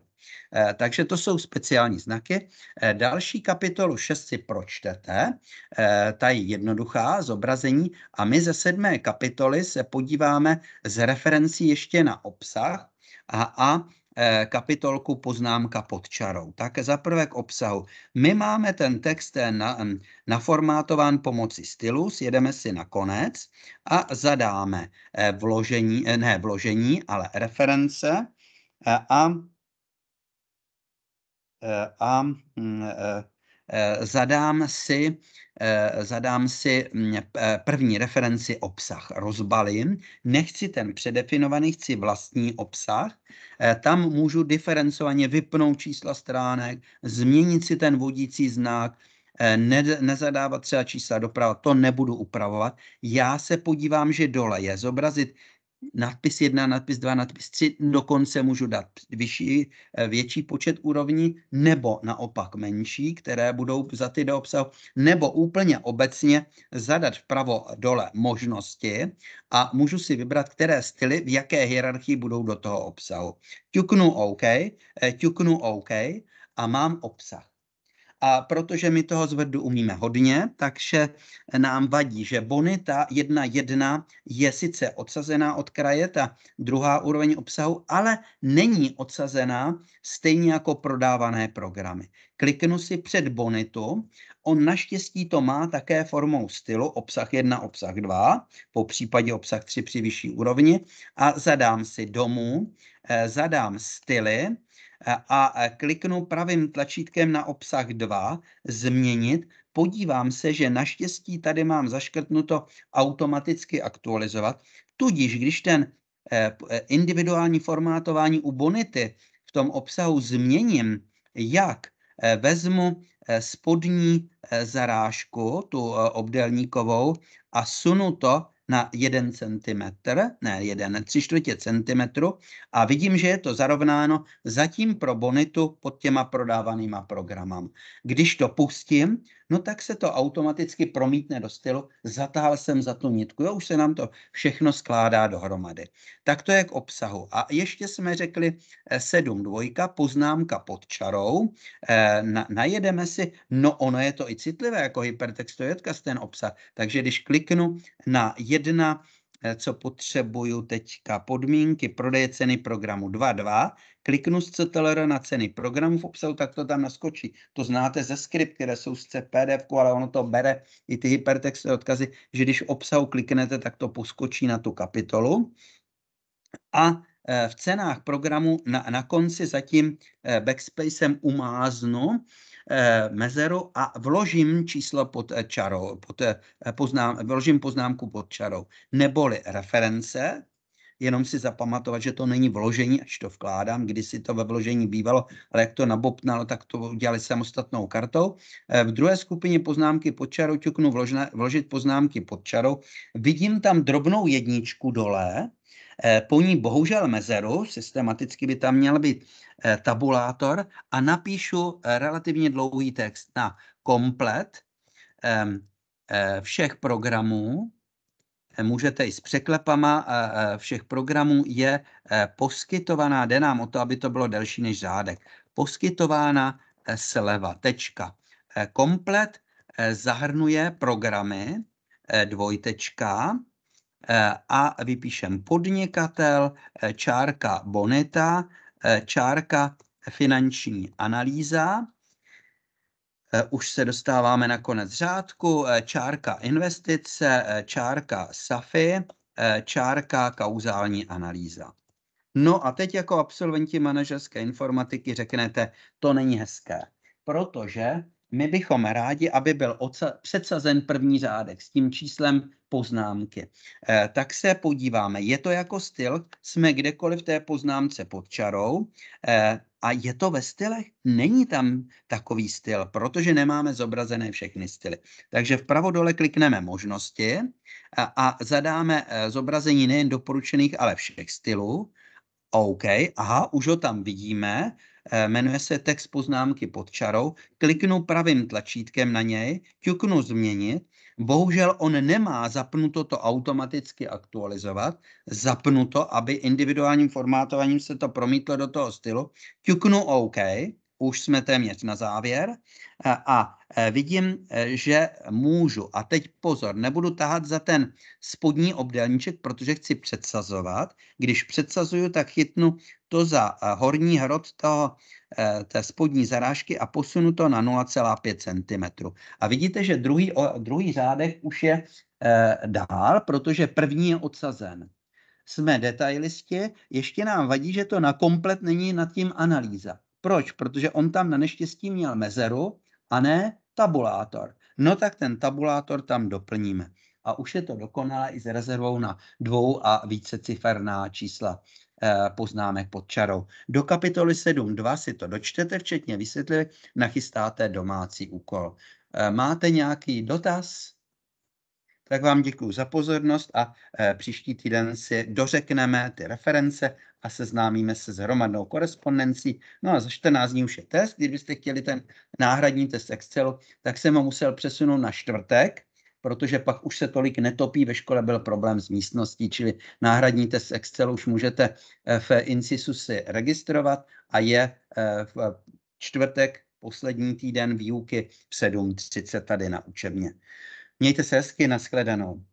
Eh, takže to jsou speciální znaky. Eh, další kapitolu 6 si pročtete, eh, ta je jednoduchá, zobrazení, a my ze sedmé kapitoly se podíváme z referencí ještě na obsah, a, a e, kapitolku poznámka pod čarou. Tak zaprvé k obsahu. My máme ten text na, naformátován pomocí stylu, sjedeme si na konec a zadáme e, vložení, e, ne vložení, ale reference a, a, a, mm, a Eh, zadám si, eh, zadám si mm, eh, první referenci obsah, rozbalím, nechci ten předefinovaný, chci vlastní obsah, tam můžu diferencovaně vypnout čísla stránek, změnit si ten vodící znak, ne, nezadávat třeba čísla doprava, to nebudu upravovat. Já se podívám, že dole je zobrazit nadpis 1, nadpis 2, nadpis 3, dokonce můžu dát vyšší, eh, větší počet úrovní, nebo naopak menší, které budou za ty do obsahu, nebo úplně obecně zadat vpravo dole možnosti a můžu si vybrat, které styly v jaké hierarchii budou do toho obsahu. Ťuknu OK, eh, ťuknu OK a mám obsah. A protože my toho zvedu umíme hodně, takže nám vadí, že bonita 1.1 je sice odsazená od kraje, ta druhá úroveň obsahu, ale není odsazená stejně jako prodávané programy. Kliknu si před bonitu, on naštěstí to má také formou stylu obsah 1, obsah 2, po případě obsah 3 při vyšší úrovni a zadám si domů, eh, zadám styly, E, a e, kliknu pravým tlačítkem na obsah 2, změnit, podívám se, že naštěstí tady mám zaškrtnuto automaticky aktualizovat, tudíž když ten e, individuální formátování u bonity v tom obsahu změním, jak vezmu spodní zarážku, tu obdelníkovou, a sunu to na 1 cm, ne 1, 3 čtvrtě centimetru a vidím, že je to zarovnáno zatím pro bonitu pod těma prodávanýma programem. Když to pustím, no tak se to automaticky promítne do stylu, zatáhl jsem za tu nitku, jo, už se nám to všechno skládá dohromady. Tak to je k obsahu. A ještě jsme řekli 7 eh, dvojka, poznámka pod čarou, e, na, najedeme si, no ono je to i citlivé, jako hypertextujetka ten obsah, takže když kliknu na 1 1, eh, co potřebuju teďka, podmínky prodeje ceny programu 2.2, kliknu z CTLR na ceny programu v obsahu, tak to tam naskočí. To znáte ze skript, které jsou z CPDF, ale ono to bere i ty hypertextové odkazy, že když obsahu kliknete, tak to poskočí na tu kapitolu. A eh, v cenách programu na, na konci zatím eh, backspacem umáznu Eh, mezeru a vložím číslo pod eh, čarou, pod eh, poznám, vložím poznámku pod čarou, neboli reference, jenom si zapamatovat, že to není vložení, až to vkládám, si to ve vložení bývalo, ale jak to nabopnalo, tak to udělali samostatnou kartou. V druhé skupině poznámky pod čarou ťuknu vložit poznámky pod čarou. Vidím tam drobnou jedničku dole, Eh, po ní bohužel mezeru, systematicky by tam měl být eh, tabulátor a napíšu eh, relativně dlouhý text na komplet ehm, všech programů, můžete i s překlepama všech programů, je poskytovaná, jde nám o to, aby to bylo delší než řádek, poskytována sleva, tečka. Komplet zahrnuje programy, dvojtečka, Eh, a vypíšem podnikatel, eh, čárka boneta, eh, čárka finanční analýza, už se dostáváme na konec řádku, čárka investice, čárka SAFI, čárka kauzální analýza. No a teď jako absolventi manažerské informatiky řeknete, to není hezké, protože my bychom rádi, aby byl odsa- předsazen první řádek s tím číslem poznámky. Eh, tak se podíváme. Je to jako styl, jsme kdekoliv v té poznámce pod čarou eh, a je to ve stylech? Není tam takový styl, protože nemáme zobrazené všechny styly. Takže vpravo dole klikneme možnosti a, a zadáme eh, zobrazení nejen doporučených, ale všech stylů. OK, aha, už ho tam vidíme jmenuje se text poznámky pod čarou, kliknu pravým tlačítkem na něj, ťuknu změnit Bohužel on nemá zapnuto to automaticky aktualizovat, zapnuto, aby individuálním formátováním se to promítlo do toho stylu. Ťuknu OK, už jsme téměř na závěr a e, vidím, e, že můžu. A teď pozor, nebudu tahat za ten spodní obdélníček, protože chci předsazovat. Když předsazuju, tak chytnu to za eh, horní hrot toho, eh, té spodní zarážky a posunu to na 0,5 cm. A vidíte, že druhý, druhý řádek už je eh, dál, protože první je odsazen. Jsme detailisti, ještě nám vadí, že to na komplet není nad tím analýza. Proč? Protože on tam na neštěstí měl mezeru a ne tabulátor. No tak ten tabulátor tam doplníme. A už je to dokonalé i s rezervou na dvou a více ciferná čísla. Eh, poznámek pod čarou. Do kapitoly 7.2 si to dočtete, včetně vysvětlivek, nachystáte domácí úkol. Eh, máte nějaký dotaz? Tak vám děkuji za pozornost a eh, příští týden si dořekneme ty reference a seznámíme se s hromadnou korespondencí. No a za 14 dní už je test. Kdybyste chtěli ten náhradní test Excelu, tak jsem ho musel přesunout na čtvrtek, protože pak už se tolik netopí. Ve škole byl problém s místností, čili náhradní test Excel Excelu už můžete eh, v INSISu si registrovat a je eh, v čtvrtek poslední týden výuky v 7.30 tady na učebně. Mějte se hezky, nashledanou.